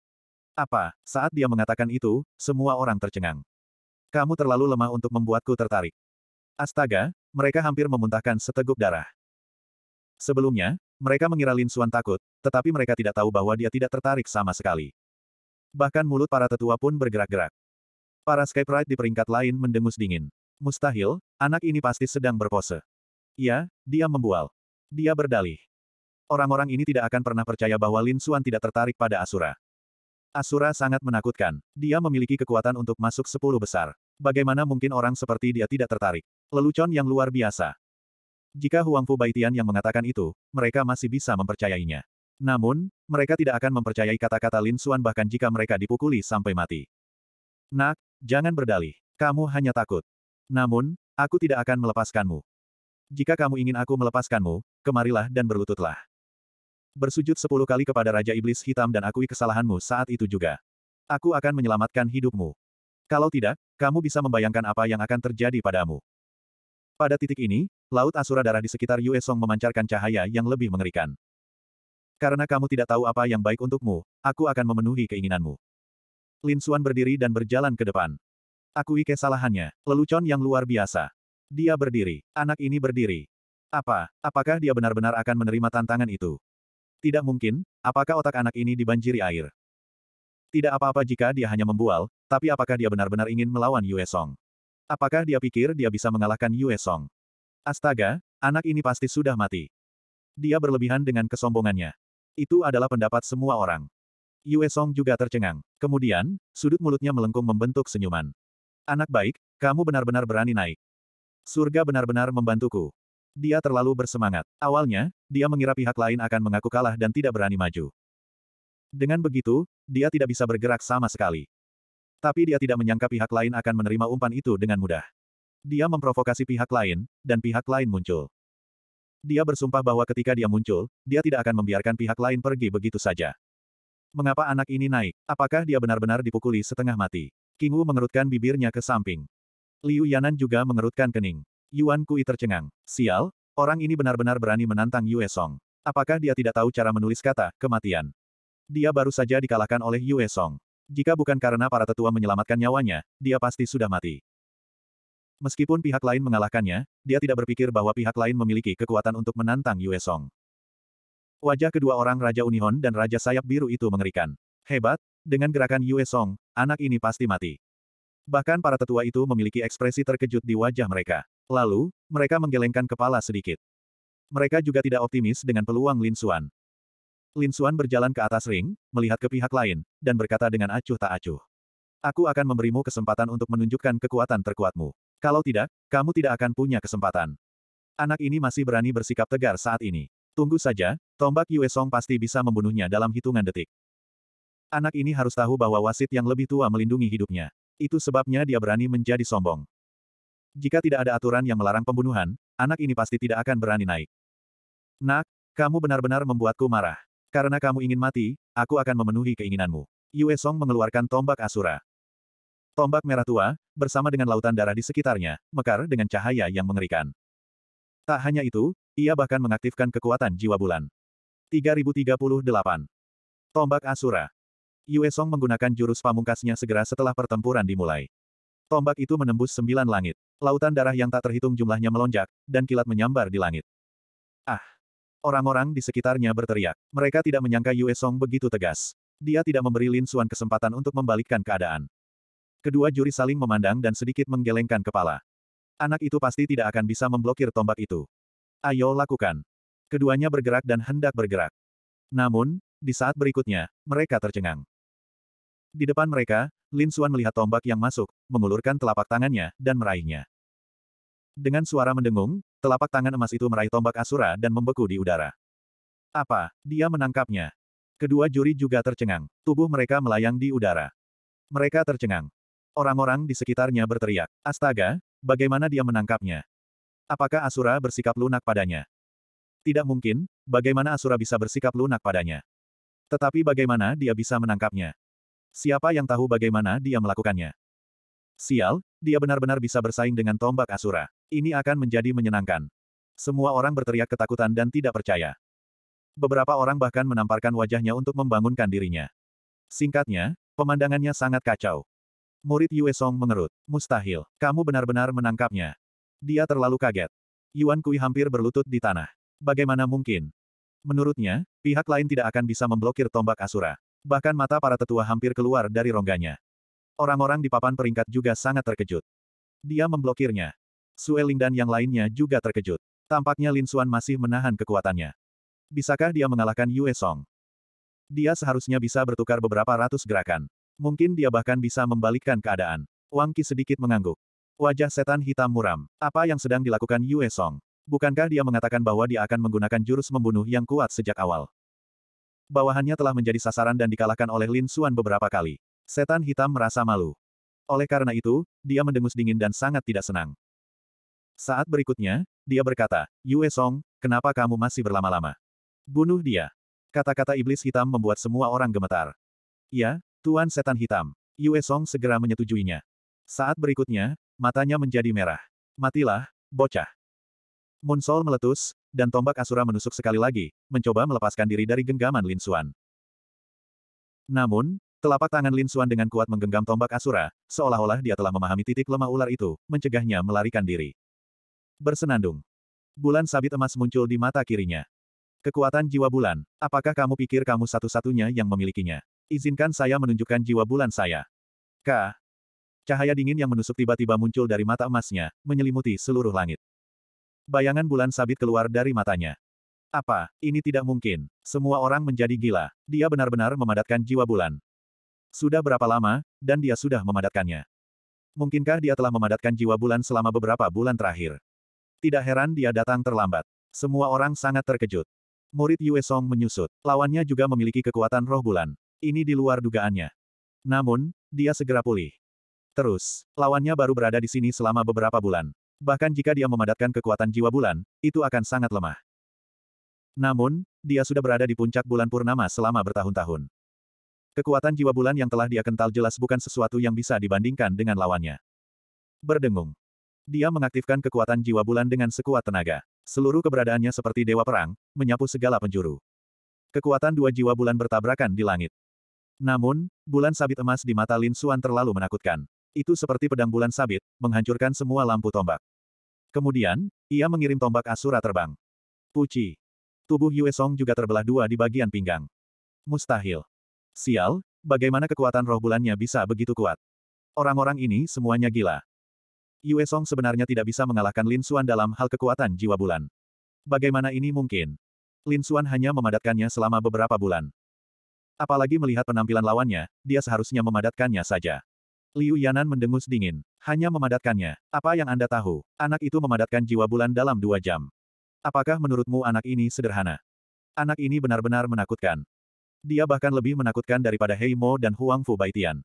Apa? Saat dia mengatakan itu, semua orang tercengang. Kamu terlalu lemah untuk membuatku tertarik. Astaga, mereka hampir memuntahkan seteguk darah. Sebelumnya, mereka mengira Lin Xuan takut, tetapi mereka tidak tahu bahwa dia tidak tertarik sama sekali. Bahkan mulut para tetua pun bergerak-gerak. Para Skyprite di peringkat lain mendengus dingin. Mustahil, anak ini pasti sedang berpose. Ya, dia membual. Dia berdalih. Orang-orang ini tidak akan pernah percaya bahwa Lin Xuan tidak tertarik pada Asura. Asura sangat menakutkan. Dia memiliki kekuatan untuk masuk sepuluh besar. Bagaimana mungkin orang seperti dia tidak tertarik? Lelucon yang luar biasa. Jika Huangfu Baitian yang mengatakan itu, mereka masih bisa mempercayainya. Namun, mereka tidak akan mempercayai kata-kata Lin Xuan bahkan jika mereka dipukuli sampai mati. Nak, jangan berdalih. Kamu hanya takut. Namun, aku tidak akan melepaskanmu. Jika kamu ingin aku melepaskanmu, kemarilah dan berlututlah bersujud sepuluh kali kepada Raja Iblis Hitam dan akui kesalahanmu saat itu juga. Aku akan menyelamatkan hidupmu. Kalau tidak, kamu bisa membayangkan apa yang akan terjadi padamu. Pada titik ini, Laut Asura Darah di sekitar Yue Song memancarkan cahaya yang lebih mengerikan. Karena kamu tidak tahu apa yang baik untukmu, aku akan memenuhi keinginanmu. Lin Xuan berdiri dan berjalan ke depan. Akui kesalahannya, lelucon yang luar biasa. Dia berdiri, anak ini berdiri. Apa, apakah dia benar-benar akan menerima tantangan itu? Tidak mungkin, apakah otak anak ini dibanjiri air? Tidak apa-apa jika dia hanya membual, tapi apakah dia benar-benar ingin melawan Yue Song? Apakah dia pikir dia bisa mengalahkan Yue Song? Astaga, anak ini pasti sudah mati. Dia berlebihan dengan kesombongannya. Itu adalah pendapat semua orang. Yue Song juga tercengang. Kemudian, sudut mulutnya melengkung membentuk senyuman. Anak baik, kamu benar-benar berani naik. Surga benar-benar membantuku. Dia terlalu bersemangat. Awalnya, dia mengira pihak lain akan mengaku kalah dan tidak berani maju. Dengan begitu, dia tidak bisa bergerak sama sekali. Tapi dia tidak menyangka pihak lain akan menerima umpan itu dengan mudah. Dia memprovokasi pihak lain, dan pihak lain muncul. Dia bersumpah bahwa ketika dia muncul, dia tidak akan membiarkan pihak lain pergi begitu saja. Mengapa anak ini naik? Apakah dia benar-benar dipukuli setengah mati? King Wu mengerutkan bibirnya ke samping. Liu Yanan juga mengerutkan kening. Yuan Kui tercengang. Sial, orang ini benar-benar berani menantang Yue Song. Apakah dia tidak tahu cara menulis kata, kematian? Dia baru saja dikalahkan oleh Yue Song. Jika bukan karena para tetua menyelamatkan nyawanya, dia pasti sudah mati. Meskipun pihak lain mengalahkannya, dia tidak berpikir bahwa pihak lain memiliki kekuatan untuk menantang Yue Song. Wajah kedua orang Raja Unihon dan Raja Sayap Biru itu mengerikan. Hebat, dengan gerakan Yue Song, anak ini pasti mati. Bahkan para tetua itu memiliki ekspresi terkejut di wajah mereka. Lalu, mereka menggelengkan kepala sedikit. Mereka juga tidak optimis dengan peluang Lin Xuan. Lin Xuan berjalan ke atas ring, melihat ke pihak lain, dan berkata dengan acuh tak acuh. Aku akan memberimu kesempatan untuk menunjukkan kekuatan terkuatmu. Kalau tidak, kamu tidak akan punya kesempatan. Anak ini masih berani bersikap tegar saat ini. Tunggu saja, tombak Yue Song pasti bisa membunuhnya dalam hitungan detik. Anak ini harus tahu bahwa wasit yang lebih tua melindungi hidupnya. Itu sebabnya dia berani menjadi sombong. Jika tidak ada aturan yang melarang pembunuhan, anak ini pasti tidak akan berani naik. Nak, kamu benar-benar membuatku marah. Karena kamu ingin mati, aku akan memenuhi keinginanmu. Yue Song mengeluarkan tombak Asura. Tombak merah tua, bersama dengan lautan darah di sekitarnya, mekar dengan cahaya yang mengerikan. Tak hanya itu, ia bahkan mengaktifkan kekuatan jiwa bulan. 3038. Tombak Asura. Yue Song menggunakan jurus pamungkasnya segera setelah pertempuran dimulai. Tombak itu menembus sembilan langit. Lautan darah yang tak terhitung jumlahnya melonjak, dan kilat menyambar di langit. Ah! Orang-orang di sekitarnya berteriak. Mereka tidak menyangka Yue Song begitu tegas. Dia tidak memberi Lin Xuan kesempatan untuk membalikkan keadaan. Kedua juri saling memandang dan sedikit menggelengkan kepala. Anak itu pasti tidak akan bisa memblokir tombak itu. Ayo lakukan. Keduanya bergerak dan hendak bergerak. Namun, di saat berikutnya, mereka tercengang. Di depan mereka, Lin Suan melihat tombak yang masuk, mengulurkan telapak tangannya, dan meraihnya. Dengan suara mendengung, telapak tangan emas itu meraih tombak Asura dan membeku di udara. Apa? Dia menangkapnya. Kedua juri juga tercengang. Tubuh mereka melayang di udara. Mereka tercengang. Orang-orang di sekitarnya berteriak. Astaga, bagaimana dia menangkapnya? Apakah Asura bersikap lunak padanya? Tidak mungkin, bagaimana Asura bisa bersikap lunak padanya? Tetapi bagaimana dia bisa menangkapnya? Siapa yang tahu bagaimana dia melakukannya? Sial, dia benar-benar bisa bersaing dengan tombak Asura. Ini akan menjadi menyenangkan. Semua orang berteriak ketakutan dan tidak percaya. Beberapa orang bahkan menamparkan wajahnya untuk membangunkan dirinya. Singkatnya, pemandangannya sangat kacau. Murid Yue Song mengerut. Mustahil, kamu benar-benar menangkapnya. Dia terlalu kaget. Yuan Kui hampir berlutut di tanah. Bagaimana mungkin? Menurutnya, pihak lain tidak akan bisa memblokir tombak Asura bahkan mata para tetua hampir keluar dari rongganya. Orang-orang di papan peringkat juga sangat terkejut. Dia memblokirnya. Sue Ling dan yang lainnya juga terkejut. Tampaknya Lin Xuan masih menahan kekuatannya. Bisakah dia mengalahkan Yue Song? Dia seharusnya bisa bertukar beberapa ratus gerakan. Mungkin dia bahkan bisa membalikkan keadaan. Wang Qi sedikit mengangguk. Wajah setan hitam muram. Apa yang sedang dilakukan Yue Song? Bukankah dia mengatakan bahwa dia akan menggunakan jurus membunuh yang kuat sejak awal? Bawahannya telah menjadi sasaran dan dikalahkan oleh Lin Xuan beberapa kali. Setan hitam merasa malu. Oleh karena itu, dia mendengus dingin dan sangat tidak senang. Saat berikutnya, dia berkata, Yue Song, kenapa kamu masih berlama-lama? Bunuh dia. Kata-kata iblis hitam membuat semua orang gemetar. Ya, Tuan Setan Hitam. Yue Song segera menyetujuinya. Saat berikutnya, matanya menjadi merah. Matilah, bocah. Munsol meletus, dan tombak Asura menusuk sekali lagi, mencoba melepaskan diri dari genggaman Lin Xuan. Namun, telapak tangan Lin Xuan dengan kuat menggenggam tombak Asura, seolah-olah dia telah memahami titik lemah ular itu, mencegahnya melarikan diri. Bersenandung. Bulan sabit emas muncul di mata kirinya. Kekuatan jiwa bulan, apakah kamu pikir kamu satu-satunya yang memilikinya? Izinkan saya menunjukkan jiwa bulan saya. K. Cahaya dingin yang menusuk tiba-tiba muncul dari mata emasnya, menyelimuti seluruh langit. Bayangan bulan sabit keluar dari matanya. Apa, ini tidak mungkin. Semua orang menjadi gila. Dia benar-benar memadatkan jiwa bulan. Sudah berapa lama, dan dia sudah memadatkannya. Mungkinkah dia telah memadatkan jiwa bulan selama beberapa bulan terakhir? Tidak heran dia datang terlambat. Semua orang sangat terkejut. Murid Yue Song menyusut. Lawannya juga memiliki kekuatan roh bulan. Ini di luar dugaannya. Namun, dia segera pulih. Terus, lawannya baru berada di sini selama beberapa bulan. Bahkan jika dia memadatkan kekuatan jiwa bulan, itu akan sangat lemah. Namun, dia sudah berada di puncak bulan purnama selama bertahun-tahun. Kekuatan jiwa bulan yang telah dia kental jelas bukan sesuatu yang bisa dibandingkan dengan lawannya. Berdengung. Dia mengaktifkan kekuatan jiwa bulan dengan sekuat tenaga. Seluruh keberadaannya seperti dewa perang, menyapu segala penjuru. Kekuatan dua jiwa bulan bertabrakan di langit. Namun, bulan sabit emas di mata Lin Suan terlalu menakutkan. Itu seperti pedang bulan sabit, menghancurkan semua lampu tombak. Kemudian, ia mengirim tombak Asura terbang. Puci. Tubuh Yue Song juga terbelah dua di bagian pinggang. Mustahil. Sial, bagaimana kekuatan roh bulannya bisa begitu kuat? Orang-orang ini semuanya gila. Yue Song sebenarnya tidak bisa mengalahkan Lin Xuan dalam hal kekuatan jiwa bulan. Bagaimana ini mungkin? Lin Xuan hanya memadatkannya selama beberapa bulan. Apalagi melihat penampilan lawannya, dia seharusnya memadatkannya saja. Liu Yanan mendengus dingin. Hanya memadatkannya. Apa yang Anda tahu? Anak itu memadatkan jiwa bulan dalam dua jam. Apakah menurutmu anak ini sederhana? Anak ini benar-benar menakutkan. Dia bahkan lebih menakutkan daripada Hei Mo dan Huang Fu Baitian.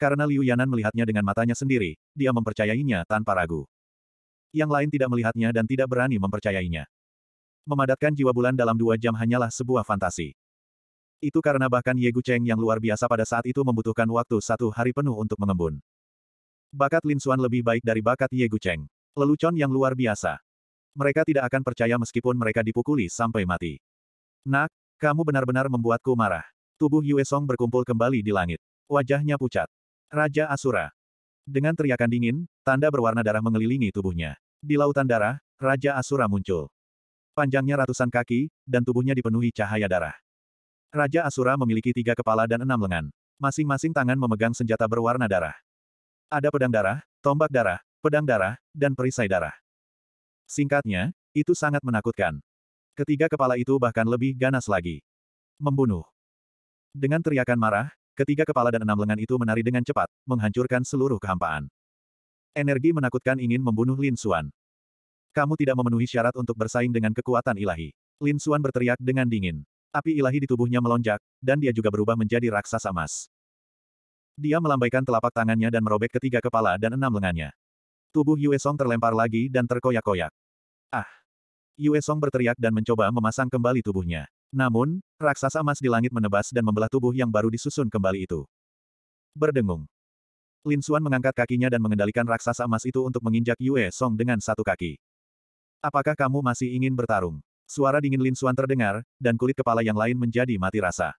Karena Liu Yanan melihatnya dengan matanya sendiri, dia mempercayainya tanpa ragu. Yang lain tidak melihatnya dan tidak berani mempercayainya. Memadatkan jiwa bulan dalam dua jam hanyalah sebuah fantasi. Itu karena bahkan Gu Cheng yang luar biasa pada saat itu membutuhkan waktu satu hari penuh untuk mengembun. Bakat Lin Xuan lebih baik dari bakat Gu Cheng. Lelucon yang luar biasa. Mereka tidak akan percaya meskipun mereka dipukuli sampai mati. Nak, kamu benar-benar membuatku marah. Tubuh Yue Song berkumpul kembali di langit. Wajahnya pucat. Raja Asura. Dengan teriakan dingin, tanda berwarna darah mengelilingi tubuhnya. Di lautan darah, Raja Asura muncul. Panjangnya ratusan kaki, dan tubuhnya dipenuhi cahaya darah. Raja Asura memiliki tiga kepala dan enam lengan. Masing-masing tangan memegang senjata berwarna darah. Ada pedang darah, tombak darah, pedang darah, dan perisai darah. Singkatnya, itu sangat menakutkan. Ketiga kepala itu bahkan lebih ganas lagi. Membunuh. Dengan teriakan marah, ketiga kepala dan enam lengan itu menari dengan cepat, menghancurkan seluruh kehampaan. Energi menakutkan ingin membunuh Lin Suan. Kamu tidak memenuhi syarat untuk bersaing dengan kekuatan ilahi. Lin Suan berteriak dengan dingin. Api ilahi di tubuhnya melonjak, dan dia juga berubah menjadi raksasa emas. Dia melambaikan telapak tangannya dan merobek ketiga kepala dan enam lengannya. Tubuh Yue Song terlempar lagi dan terkoyak-koyak. Ah! Yue Song berteriak dan mencoba memasang kembali tubuhnya. Namun, raksasa emas di langit menebas dan membelah tubuh yang baru disusun kembali itu. Berdengung. Lin Xuan mengangkat kakinya dan mengendalikan raksasa emas itu untuk menginjak Yue Song dengan satu kaki. Apakah kamu masih ingin bertarung? Suara dingin Lin Xuan terdengar, dan kulit kepala yang lain menjadi mati rasa.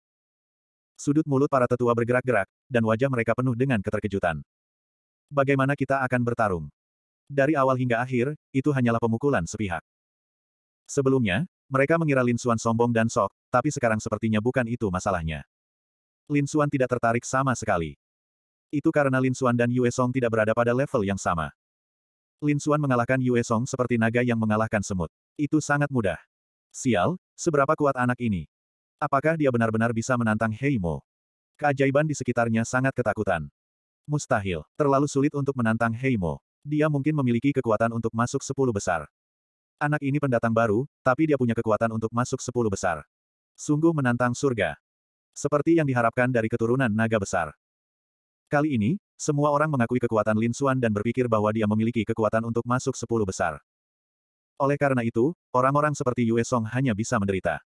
Sudut mulut para tetua bergerak-gerak, dan wajah mereka penuh dengan keterkejutan. Bagaimana kita akan bertarung? Dari awal hingga akhir, itu hanyalah pemukulan sepihak. Sebelumnya, mereka mengira Lin Xuan sombong dan sok, tapi sekarang sepertinya bukan itu masalahnya. Lin Xuan tidak tertarik sama sekali. Itu karena Lin Xuan dan Yue Song tidak berada pada level yang sama. Lin Xuan mengalahkan Yue Song seperti naga yang mengalahkan semut. Itu sangat mudah. Sial, seberapa kuat anak ini? Apakah dia benar-benar bisa menantang Heimo? Keajaiban di sekitarnya sangat ketakutan. Mustahil, terlalu sulit untuk menantang Heimo. Dia mungkin memiliki kekuatan untuk masuk sepuluh besar. Anak ini pendatang baru, tapi dia punya kekuatan untuk masuk sepuluh besar. Sungguh menantang surga. Seperti yang diharapkan dari keturunan naga besar. Kali ini, semua orang mengakui kekuatan Lin Xuan dan berpikir bahwa dia memiliki kekuatan untuk masuk sepuluh besar. Oleh karena itu, orang-orang seperti Yue Song hanya bisa menderita.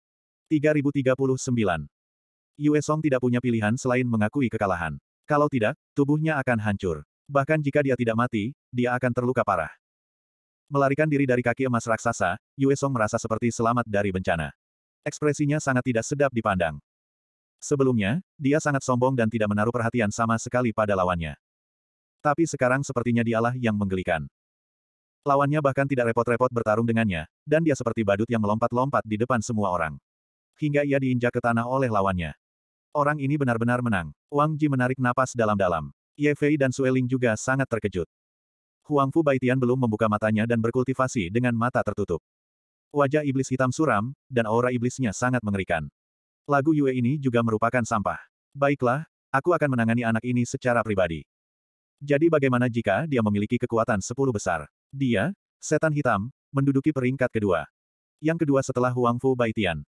3039. Yue Song tidak punya pilihan selain mengakui kekalahan. Kalau tidak, tubuhnya akan hancur. Bahkan jika dia tidak mati, dia akan terluka parah. Melarikan diri dari kaki emas raksasa, Yue Song merasa seperti selamat dari bencana. Ekspresinya sangat tidak sedap dipandang. Sebelumnya, dia sangat sombong dan tidak menaruh perhatian sama sekali pada lawannya. Tapi sekarang sepertinya dialah yang menggelikan. Lawannya bahkan tidak repot-repot bertarung dengannya, dan dia seperti badut yang melompat-lompat di depan semua orang. Hingga ia diinjak ke tanah oleh lawannya. Orang ini benar-benar menang. Wang Ji menarik napas dalam-dalam. Ye Fei dan Sue Ling juga sangat terkejut. Huang Fu Baitian belum membuka matanya dan berkultivasi dengan mata tertutup. Wajah iblis hitam suram, dan aura iblisnya sangat mengerikan. Lagu Yue ini juga merupakan sampah. Baiklah, aku akan menangani anak ini secara pribadi. Jadi bagaimana jika dia memiliki kekuatan sepuluh besar? Dia, setan hitam, menduduki peringkat kedua. Yang kedua setelah Huang Fu Baitian.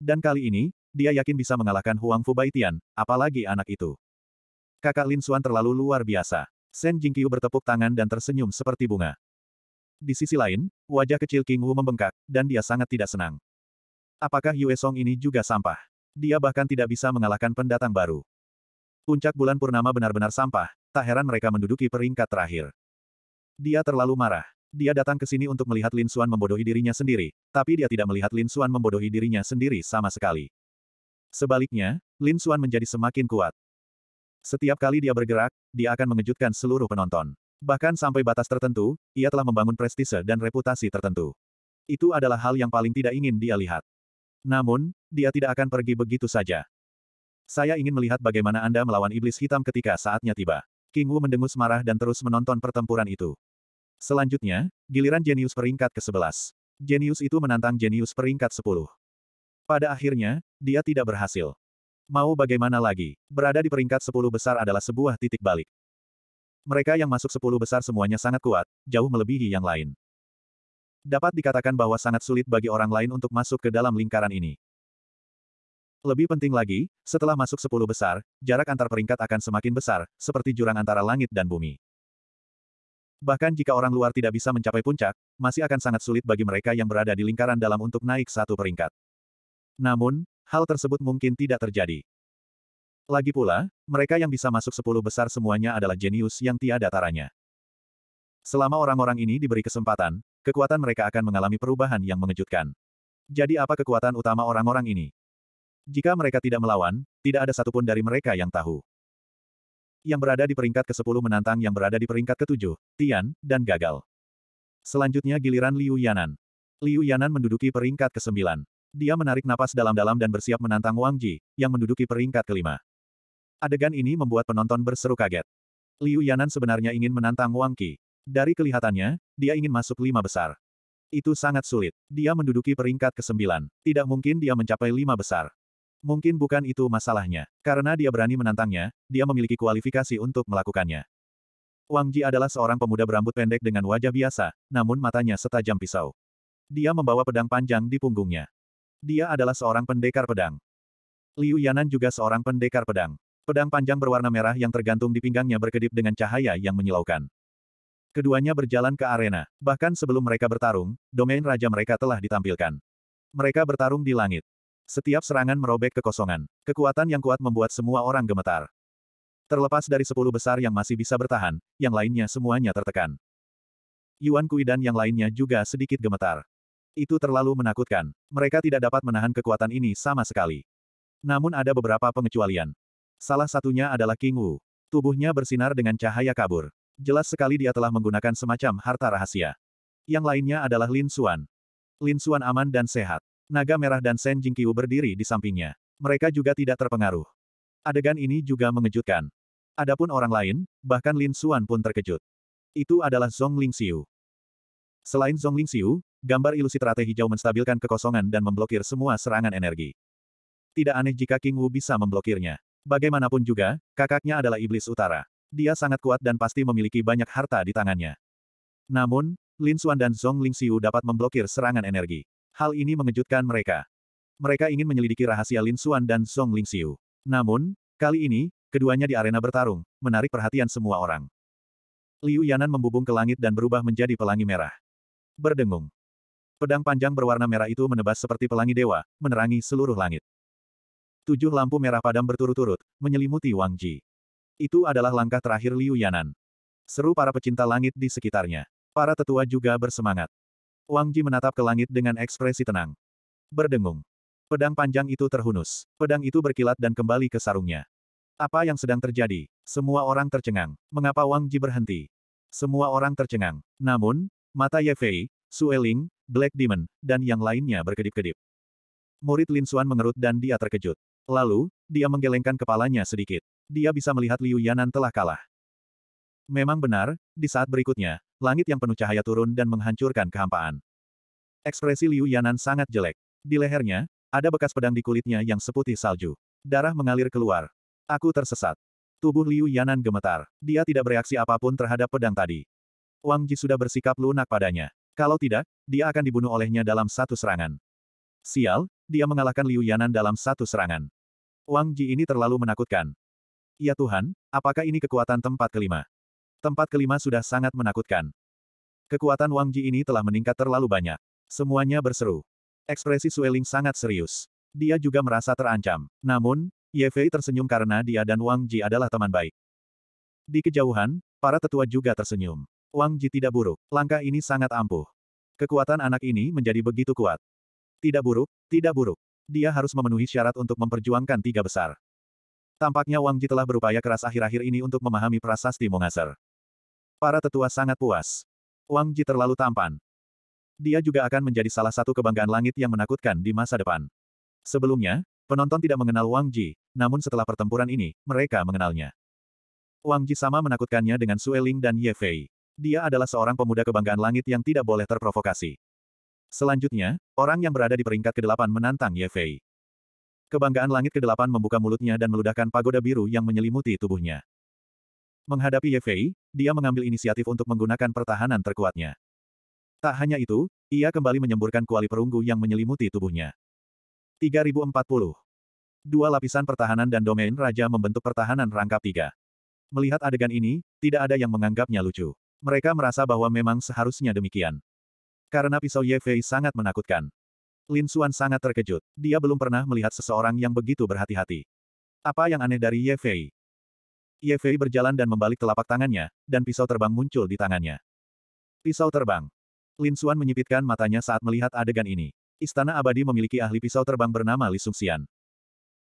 Dan kali ini, dia yakin bisa mengalahkan Huang Fu Baitian, apalagi anak itu. Kakak Lin Xuan terlalu luar biasa. Shen Jingqiu bertepuk tangan dan tersenyum seperti bunga. Di sisi lain, wajah kecil King Wu membengkak, dan dia sangat tidak senang. Apakah Yue Song ini juga sampah? Dia bahkan tidak bisa mengalahkan pendatang baru. Puncak bulan purnama benar-benar sampah, tak heran mereka menduduki peringkat terakhir. Dia terlalu marah. Dia datang ke sini untuk melihat Lin Xuan membodohi dirinya sendiri, tapi dia tidak melihat Lin Xuan membodohi dirinya sendiri sama sekali. Sebaliknya, Lin Xuan menjadi semakin kuat. Setiap kali dia bergerak, dia akan mengejutkan seluruh penonton. Bahkan sampai batas tertentu, ia telah membangun prestise dan reputasi tertentu. Itu adalah hal yang paling tidak ingin dia lihat. Namun, dia tidak akan pergi begitu saja. Saya ingin melihat bagaimana Anda melawan iblis hitam ketika saatnya tiba. King Wu mendengus marah dan terus menonton pertempuran itu. Selanjutnya, giliran jenius peringkat ke-11. Jenius itu menantang jenius peringkat 10. Pada akhirnya, dia tidak berhasil. Mau bagaimana lagi, berada di peringkat 10 besar adalah sebuah titik balik. Mereka yang masuk 10 besar semuanya sangat kuat, jauh melebihi yang lain. Dapat dikatakan bahwa sangat sulit bagi orang lain untuk masuk ke dalam lingkaran ini. Lebih penting lagi, setelah masuk sepuluh besar, jarak antar peringkat akan semakin besar, seperti jurang antara langit dan bumi. Bahkan jika orang luar tidak bisa mencapai puncak, masih akan sangat sulit bagi mereka yang berada di lingkaran dalam untuk naik satu peringkat. Namun, hal tersebut mungkin tidak terjadi. Lagi pula, mereka yang bisa masuk sepuluh besar semuanya adalah jenius yang tiada taranya. Selama orang-orang ini diberi kesempatan, kekuatan mereka akan mengalami perubahan yang mengejutkan. Jadi apa kekuatan utama orang-orang ini? Jika mereka tidak melawan, tidak ada satupun dari mereka yang tahu. Yang berada di peringkat ke-10 menantang yang berada di peringkat ke-7, Tian, dan gagal. Selanjutnya giliran Liu Yanan. Liu Yanan menduduki peringkat ke-9. Dia menarik napas dalam-dalam dan bersiap menantang Wang Ji, yang menduduki peringkat kelima. Adegan ini membuat penonton berseru kaget. Liu Yanan sebenarnya ingin menantang Wang Qi. Dari kelihatannya, dia ingin masuk lima besar. Itu sangat sulit. Dia menduduki peringkat ke-9. Tidak mungkin dia mencapai lima besar. Mungkin bukan itu masalahnya. Karena dia berani menantangnya, dia memiliki kualifikasi untuk melakukannya. Wang Ji adalah seorang pemuda berambut pendek dengan wajah biasa, namun matanya setajam pisau. Dia membawa pedang panjang di punggungnya. Dia adalah seorang pendekar pedang. Liu Yanan juga seorang pendekar pedang. Pedang panjang berwarna merah yang tergantung di pinggangnya berkedip dengan cahaya yang menyilaukan. Keduanya berjalan ke arena. Bahkan sebelum mereka bertarung, domain raja mereka telah ditampilkan. Mereka bertarung di langit. Setiap serangan merobek kekosongan. Kekuatan yang kuat membuat semua orang gemetar. Terlepas dari sepuluh besar yang masih bisa bertahan, yang lainnya semuanya tertekan. Yuan Kui dan yang lainnya juga sedikit gemetar. Itu terlalu menakutkan. Mereka tidak dapat menahan kekuatan ini sama sekali. Namun ada beberapa pengecualian. Salah satunya adalah King Wu. Tubuhnya bersinar dengan cahaya kabur. Jelas sekali dia telah menggunakan semacam harta rahasia. Yang lainnya adalah Lin Xuan. Lin Xuan aman dan sehat. Naga Merah dan Shen Jingqiu berdiri di sampingnya. Mereka juga tidak terpengaruh. Adegan ini juga mengejutkan. Adapun orang lain, bahkan Lin Xuan pun terkejut. Itu adalah Zhong Lingxiu. Selain Zhong Lingxiu, gambar ilusi teratai hijau menstabilkan kekosongan dan memblokir semua serangan energi. Tidak aneh jika King Wu bisa memblokirnya. Bagaimanapun juga, kakaknya adalah iblis utara. Dia sangat kuat dan pasti memiliki banyak harta di tangannya. Namun, Lin Xuan dan Zhong Lingxiu dapat memblokir serangan energi. Hal ini mengejutkan mereka. Mereka ingin menyelidiki rahasia Lin Xuan dan Song Ling Xiu. Namun, kali ini, keduanya di arena bertarung, menarik perhatian semua orang. Liu Yanan membubung ke langit dan berubah menjadi pelangi merah. Berdengung. Pedang panjang berwarna merah itu menebas seperti pelangi dewa, menerangi seluruh langit. Tujuh lampu merah padam berturut-turut, menyelimuti Wang Ji. Itu adalah langkah terakhir Liu Yanan. Seru para pecinta langit di sekitarnya. Para tetua juga bersemangat. Wang Ji menatap ke langit dengan ekspresi tenang. Berdengung. Pedang panjang itu terhunus. Pedang itu berkilat dan kembali ke sarungnya. Apa yang sedang terjadi? Semua orang tercengang. Mengapa Wang Ji berhenti? Semua orang tercengang. Namun, mata Ye Fei, Su Eling, Black Demon, dan yang lainnya berkedip-kedip. Murid Lin Xuan mengerut dan dia terkejut. Lalu, dia menggelengkan kepalanya sedikit. Dia bisa melihat Liu Yanan telah kalah. Memang benar, di saat berikutnya, langit yang penuh cahaya turun dan menghancurkan kehampaan. Ekspresi Liu Yanan sangat jelek. Di lehernya, ada bekas pedang di kulitnya yang seputih salju. Darah mengalir keluar. Aku tersesat. Tubuh Liu Yanan gemetar. Dia tidak bereaksi apapun terhadap pedang tadi. Wang Ji sudah bersikap lunak padanya. Kalau tidak, dia akan dibunuh olehnya dalam satu serangan. Sial, dia mengalahkan Liu Yanan dalam satu serangan. Wang Ji ini terlalu menakutkan. Ya Tuhan, apakah ini kekuatan tempat kelima? Tempat kelima sudah sangat menakutkan. Kekuatan Wang Ji ini telah meningkat terlalu banyak. Semuanya berseru. Ekspresi Sueling sangat serius. Dia juga merasa terancam. Namun, Ye Fei tersenyum karena dia dan Wang Ji adalah teman baik. Di kejauhan, para tetua juga tersenyum. Wang Ji tidak buruk. Langkah ini sangat ampuh. Kekuatan anak ini menjadi begitu kuat. Tidak buruk, tidak buruk. Dia harus memenuhi syarat untuk memperjuangkan tiga besar. Tampaknya Wang Ji telah berupaya keras akhir-akhir ini untuk memahami prasasti Mongaser. Para tetua sangat puas. Wang Ji terlalu tampan. Dia juga akan menjadi salah satu kebanggaan langit yang menakutkan di masa depan. Sebelumnya, penonton tidak mengenal Wang Ji, namun setelah pertempuran ini, mereka mengenalnya. Wang Ji sama menakutkannya dengan Sue Ling dan Ye Fei. Dia adalah seorang pemuda kebanggaan langit yang tidak boleh terprovokasi. Selanjutnya, orang yang berada di peringkat ke-8 menantang Ye Fei. Kebanggaan langit ke-8 membuka mulutnya dan meludahkan pagoda biru yang menyelimuti tubuhnya. Menghadapi Ye Fei, dia mengambil inisiatif untuk menggunakan pertahanan terkuatnya. Tak hanya itu, ia kembali menyemburkan kuali perunggu yang menyelimuti tubuhnya. 3040. Dua lapisan pertahanan dan domain raja membentuk pertahanan rangkap tiga. Melihat adegan ini, tidak ada yang menganggapnya lucu. Mereka merasa bahwa memang seharusnya demikian. Karena pisau Ye Fei sangat menakutkan. Lin Xuan sangat terkejut. Dia belum pernah melihat seseorang yang begitu berhati-hati. Apa yang aneh dari Ye Fei? Ye Fei berjalan dan membalik telapak tangannya, dan pisau terbang muncul di tangannya. Pisau terbang. Lin Xuan menyipitkan matanya saat melihat adegan ini. Istana abadi memiliki ahli pisau terbang bernama Li Xian.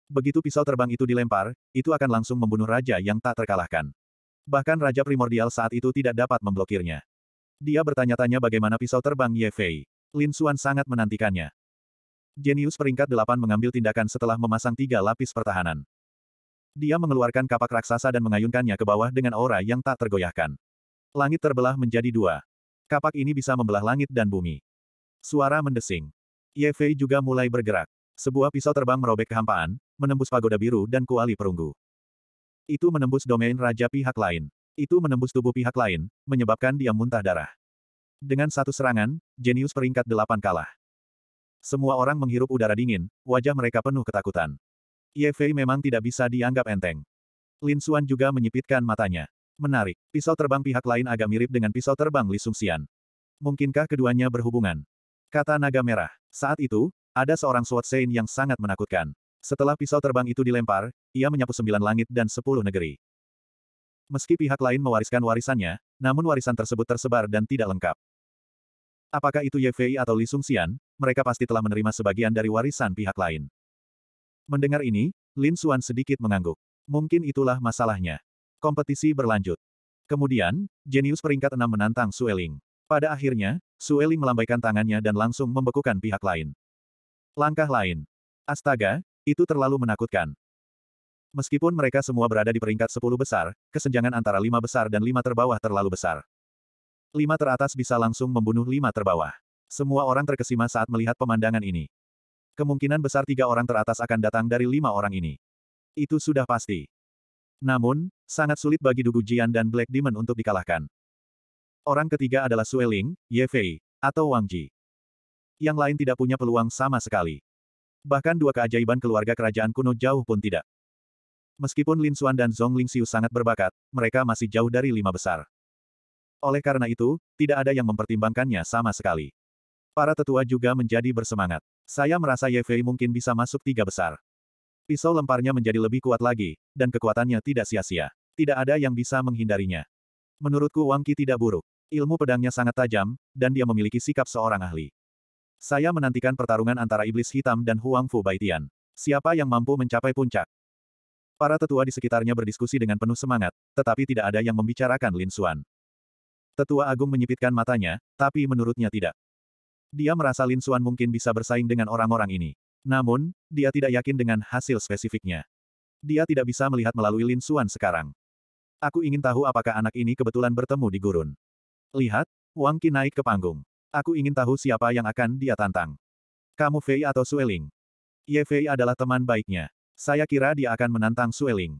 Begitu pisau terbang itu dilempar, itu akan langsung membunuh raja yang tak terkalahkan. Bahkan raja primordial saat itu tidak dapat memblokirnya. Dia bertanya-tanya bagaimana pisau terbang Ye Fei. Lin Xuan sangat menantikannya. Jenius peringkat delapan mengambil tindakan setelah memasang tiga lapis pertahanan. Dia mengeluarkan kapak raksasa dan mengayunkannya ke bawah dengan aura yang tak tergoyahkan. Langit terbelah menjadi dua. Kapak ini bisa membelah langit dan bumi. Suara mendesing. Ye Fei juga mulai bergerak. Sebuah pisau terbang merobek kehampaan, menembus pagoda biru dan kuali perunggu. Itu menembus domain raja pihak lain. Itu menembus tubuh pihak lain, menyebabkan dia muntah darah. Dengan satu serangan, jenius peringkat delapan kalah. Semua orang menghirup udara dingin, wajah mereka penuh ketakutan. Ye Fei memang tidak bisa dianggap enteng. Lin Xuan juga menyipitkan matanya. Menarik, pisau terbang pihak lain agak mirip dengan pisau terbang Li Sung Xian. Mungkinkah keduanya berhubungan? Kata naga merah. Saat itu, ada seorang Sword Saint yang sangat menakutkan. Setelah pisau terbang itu dilempar, ia menyapu sembilan langit dan sepuluh negeri. Meski pihak lain mewariskan warisannya, namun warisan tersebut tersebar dan tidak lengkap. Apakah itu Ye Fei atau Li Sung Xian? mereka pasti telah menerima sebagian dari warisan pihak lain. Mendengar ini, Lin Xuan sedikit mengangguk. Mungkin itulah masalahnya. Kompetisi berlanjut. Kemudian, jenius peringkat enam menantang Sueling. Pada akhirnya, Sueling melambaikan tangannya dan langsung membekukan pihak lain. Langkah lain. Astaga, itu terlalu menakutkan. Meskipun mereka semua berada di peringkat 10 besar, kesenjangan antara lima besar dan lima terbawah terlalu besar. Lima teratas bisa langsung membunuh lima terbawah. Semua orang terkesima saat melihat pemandangan ini kemungkinan besar tiga orang teratas akan datang dari lima orang ini. Itu sudah pasti. Namun, sangat sulit bagi Dugu Jian dan Black Demon untuk dikalahkan. Orang ketiga adalah Sueling, Ye Fei, atau Wang Ji. Yang lain tidak punya peluang sama sekali. Bahkan dua keajaiban keluarga kerajaan kuno jauh pun tidak. Meskipun Lin Xuan dan Zhong Xiu sangat berbakat, mereka masih jauh dari lima besar. Oleh karena itu, tidak ada yang mempertimbangkannya sama sekali. Para tetua juga menjadi bersemangat. Saya merasa Ye Fei mungkin bisa masuk tiga besar. Pisau lemparnya menjadi lebih kuat lagi, dan kekuatannya tidak sia-sia. Tidak ada yang bisa menghindarinya. Menurutku Wang Qi tidak buruk. Ilmu pedangnya sangat tajam, dan dia memiliki sikap seorang ahli. Saya menantikan pertarungan antara Iblis Hitam dan Huang Fu Baitian. Siapa yang mampu mencapai puncak? Para tetua di sekitarnya berdiskusi dengan penuh semangat, tetapi tidak ada yang membicarakan Lin Xuan. Tetua Agung menyipitkan matanya, tapi menurutnya tidak. Dia merasa Lin Suan mungkin bisa bersaing dengan orang-orang ini. Namun, dia tidak yakin dengan hasil spesifiknya. Dia tidak bisa melihat melalui Lin Suan sekarang. Aku ingin tahu apakah anak ini kebetulan bertemu di gurun. Lihat, Wang Qi naik ke panggung. Aku ingin tahu siapa yang akan dia tantang. Kamu Fei atau Sueling? Ye Fei adalah teman baiknya. Saya kira dia akan menantang Sueling.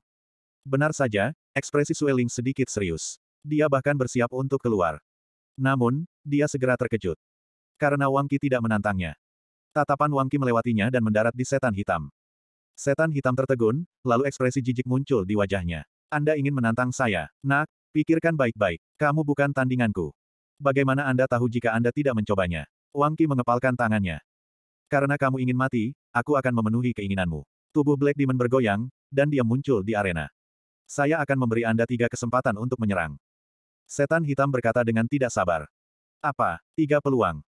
Benar saja, ekspresi Sueling sedikit serius. Dia bahkan bersiap untuk keluar. Namun, dia segera terkejut karena Wang Qi tidak menantangnya. Tatapan Wang Qi melewatinya dan mendarat di setan hitam. Setan hitam tertegun, lalu ekspresi jijik muncul di wajahnya. Anda ingin menantang saya, nak, pikirkan baik-baik, kamu bukan tandinganku. Bagaimana Anda tahu jika Anda tidak mencobanya? Wang Qi mengepalkan tangannya. Karena kamu ingin mati, aku akan memenuhi keinginanmu. Tubuh Black Demon bergoyang, dan dia muncul di arena. Saya akan memberi Anda tiga kesempatan untuk menyerang. Setan hitam berkata dengan tidak sabar. Apa? Tiga peluang.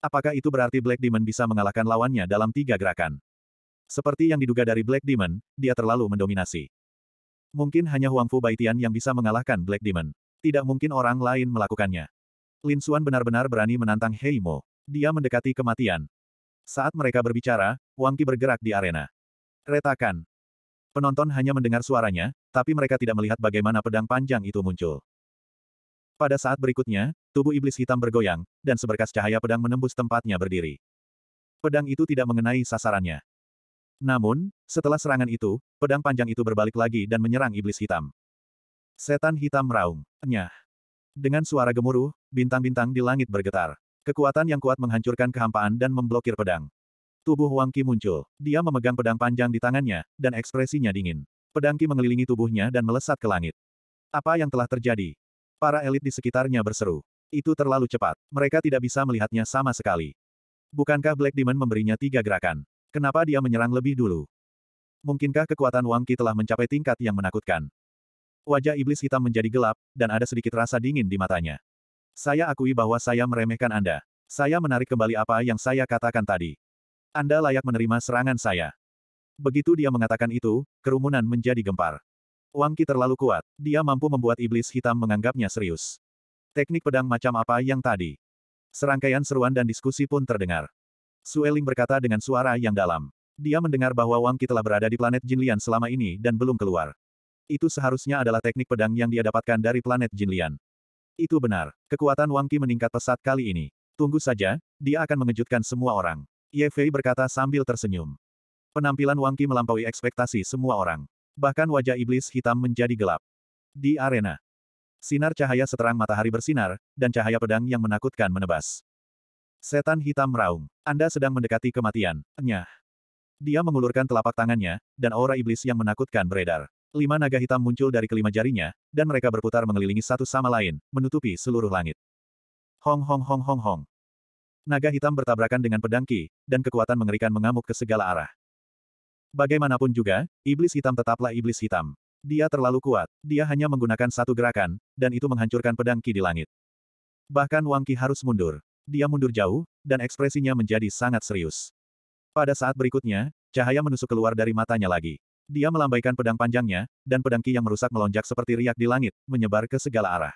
Apakah itu berarti Black Demon bisa mengalahkan lawannya dalam tiga gerakan? Seperti yang diduga dari Black Demon, dia terlalu mendominasi. Mungkin hanya Huang Fu Baitian yang bisa mengalahkan Black Demon. Tidak mungkin orang lain melakukannya. Lin Xuan benar-benar berani menantang Hei Mo. Dia mendekati kematian. Saat mereka berbicara, Wang Qi bergerak di arena. Retakan. Penonton hanya mendengar suaranya, tapi mereka tidak melihat bagaimana pedang panjang itu muncul. Pada saat berikutnya, tubuh iblis hitam bergoyang, dan seberkas cahaya pedang menembus tempatnya berdiri. Pedang itu tidak mengenai sasarannya. Namun, setelah serangan itu, pedang panjang itu berbalik lagi dan menyerang iblis hitam. Setan hitam meraung, Nyah. Dengan suara gemuruh, bintang-bintang di langit bergetar. Kekuatan yang kuat menghancurkan kehampaan dan memblokir pedang. Tubuh Wang Qi muncul. Dia memegang pedang panjang di tangannya, dan ekspresinya dingin. Pedang Qi mengelilingi tubuhnya dan melesat ke langit. Apa yang telah terjadi? Para elit di sekitarnya berseru. Itu terlalu cepat. Mereka tidak bisa melihatnya sama sekali. Bukankah Black Demon memberinya tiga gerakan? Kenapa dia menyerang lebih dulu? Mungkinkah kekuatan Wang Qi telah mencapai tingkat yang menakutkan? Wajah iblis hitam menjadi gelap, dan ada sedikit rasa dingin di matanya. Saya akui bahwa saya meremehkan Anda. Saya menarik kembali apa yang saya katakan tadi. Anda layak menerima serangan saya. Begitu dia mengatakan itu, kerumunan menjadi gempar. Wang Qi terlalu kuat, dia mampu membuat iblis hitam menganggapnya serius. Teknik pedang macam apa yang tadi? Serangkaian seruan dan diskusi pun terdengar. Sueling berkata dengan suara yang dalam. Dia mendengar bahwa Wang Qi telah berada di planet Jinlian selama ini dan belum keluar. Itu seharusnya adalah teknik pedang yang dia dapatkan dari planet Jinlian. Itu benar, kekuatan Wang Qi meningkat pesat kali ini. Tunggu saja, dia akan mengejutkan semua orang. Ye Fei berkata sambil tersenyum. Penampilan Wang Qi melampaui ekspektasi semua orang. Bahkan wajah iblis hitam menjadi gelap. Di arena, sinar cahaya seterang matahari bersinar, dan cahaya pedang yang menakutkan menebas. Setan hitam meraung. Anda sedang mendekati kematian. Nyah. Dia mengulurkan telapak tangannya, dan aura iblis yang menakutkan beredar. Lima naga hitam muncul dari kelima jarinya, dan mereka berputar mengelilingi satu sama lain, menutupi seluruh langit. Hong hong hong hong hong. Naga hitam bertabrakan dengan pedang Ki, dan kekuatan mengerikan mengamuk ke segala arah. Bagaimanapun juga, iblis hitam tetaplah iblis hitam. Dia terlalu kuat, dia hanya menggunakan satu gerakan, dan itu menghancurkan pedang Ki di langit. Bahkan Wang Qi harus mundur. Dia mundur jauh, dan ekspresinya menjadi sangat serius. Pada saat berikutnya, cahaya menusuk keluar dari matanya lagi. Dia melambaikan pedang panjangnya, dan pedang Qi yang merusak melonjak seperti riak di langit, menyebar ke segala arah.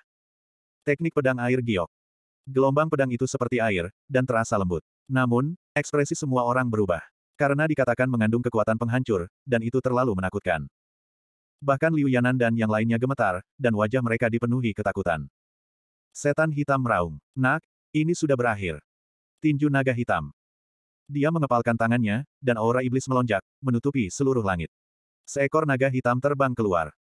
Teknik pedang air giok. Gelombang pedang itu seperti air, dan terasa lembut. Namun, ekspresi semua orang berubah. Karena dikatakan mengandung kekuatan penghancur, dan itu terlalu menakutkan. Bahkan Liu Yanan dan yang lainnya gemetar, dan wajah mereka dipenuhi ketakutan. Setan hitam meraung. Nak, ini sudah berakhir. Tinju naga hitam. Dia mengepalkan tangannya, dan aura iblis melonjak, menutupi seluruh langit. Seekor naga hitam terbang keluar.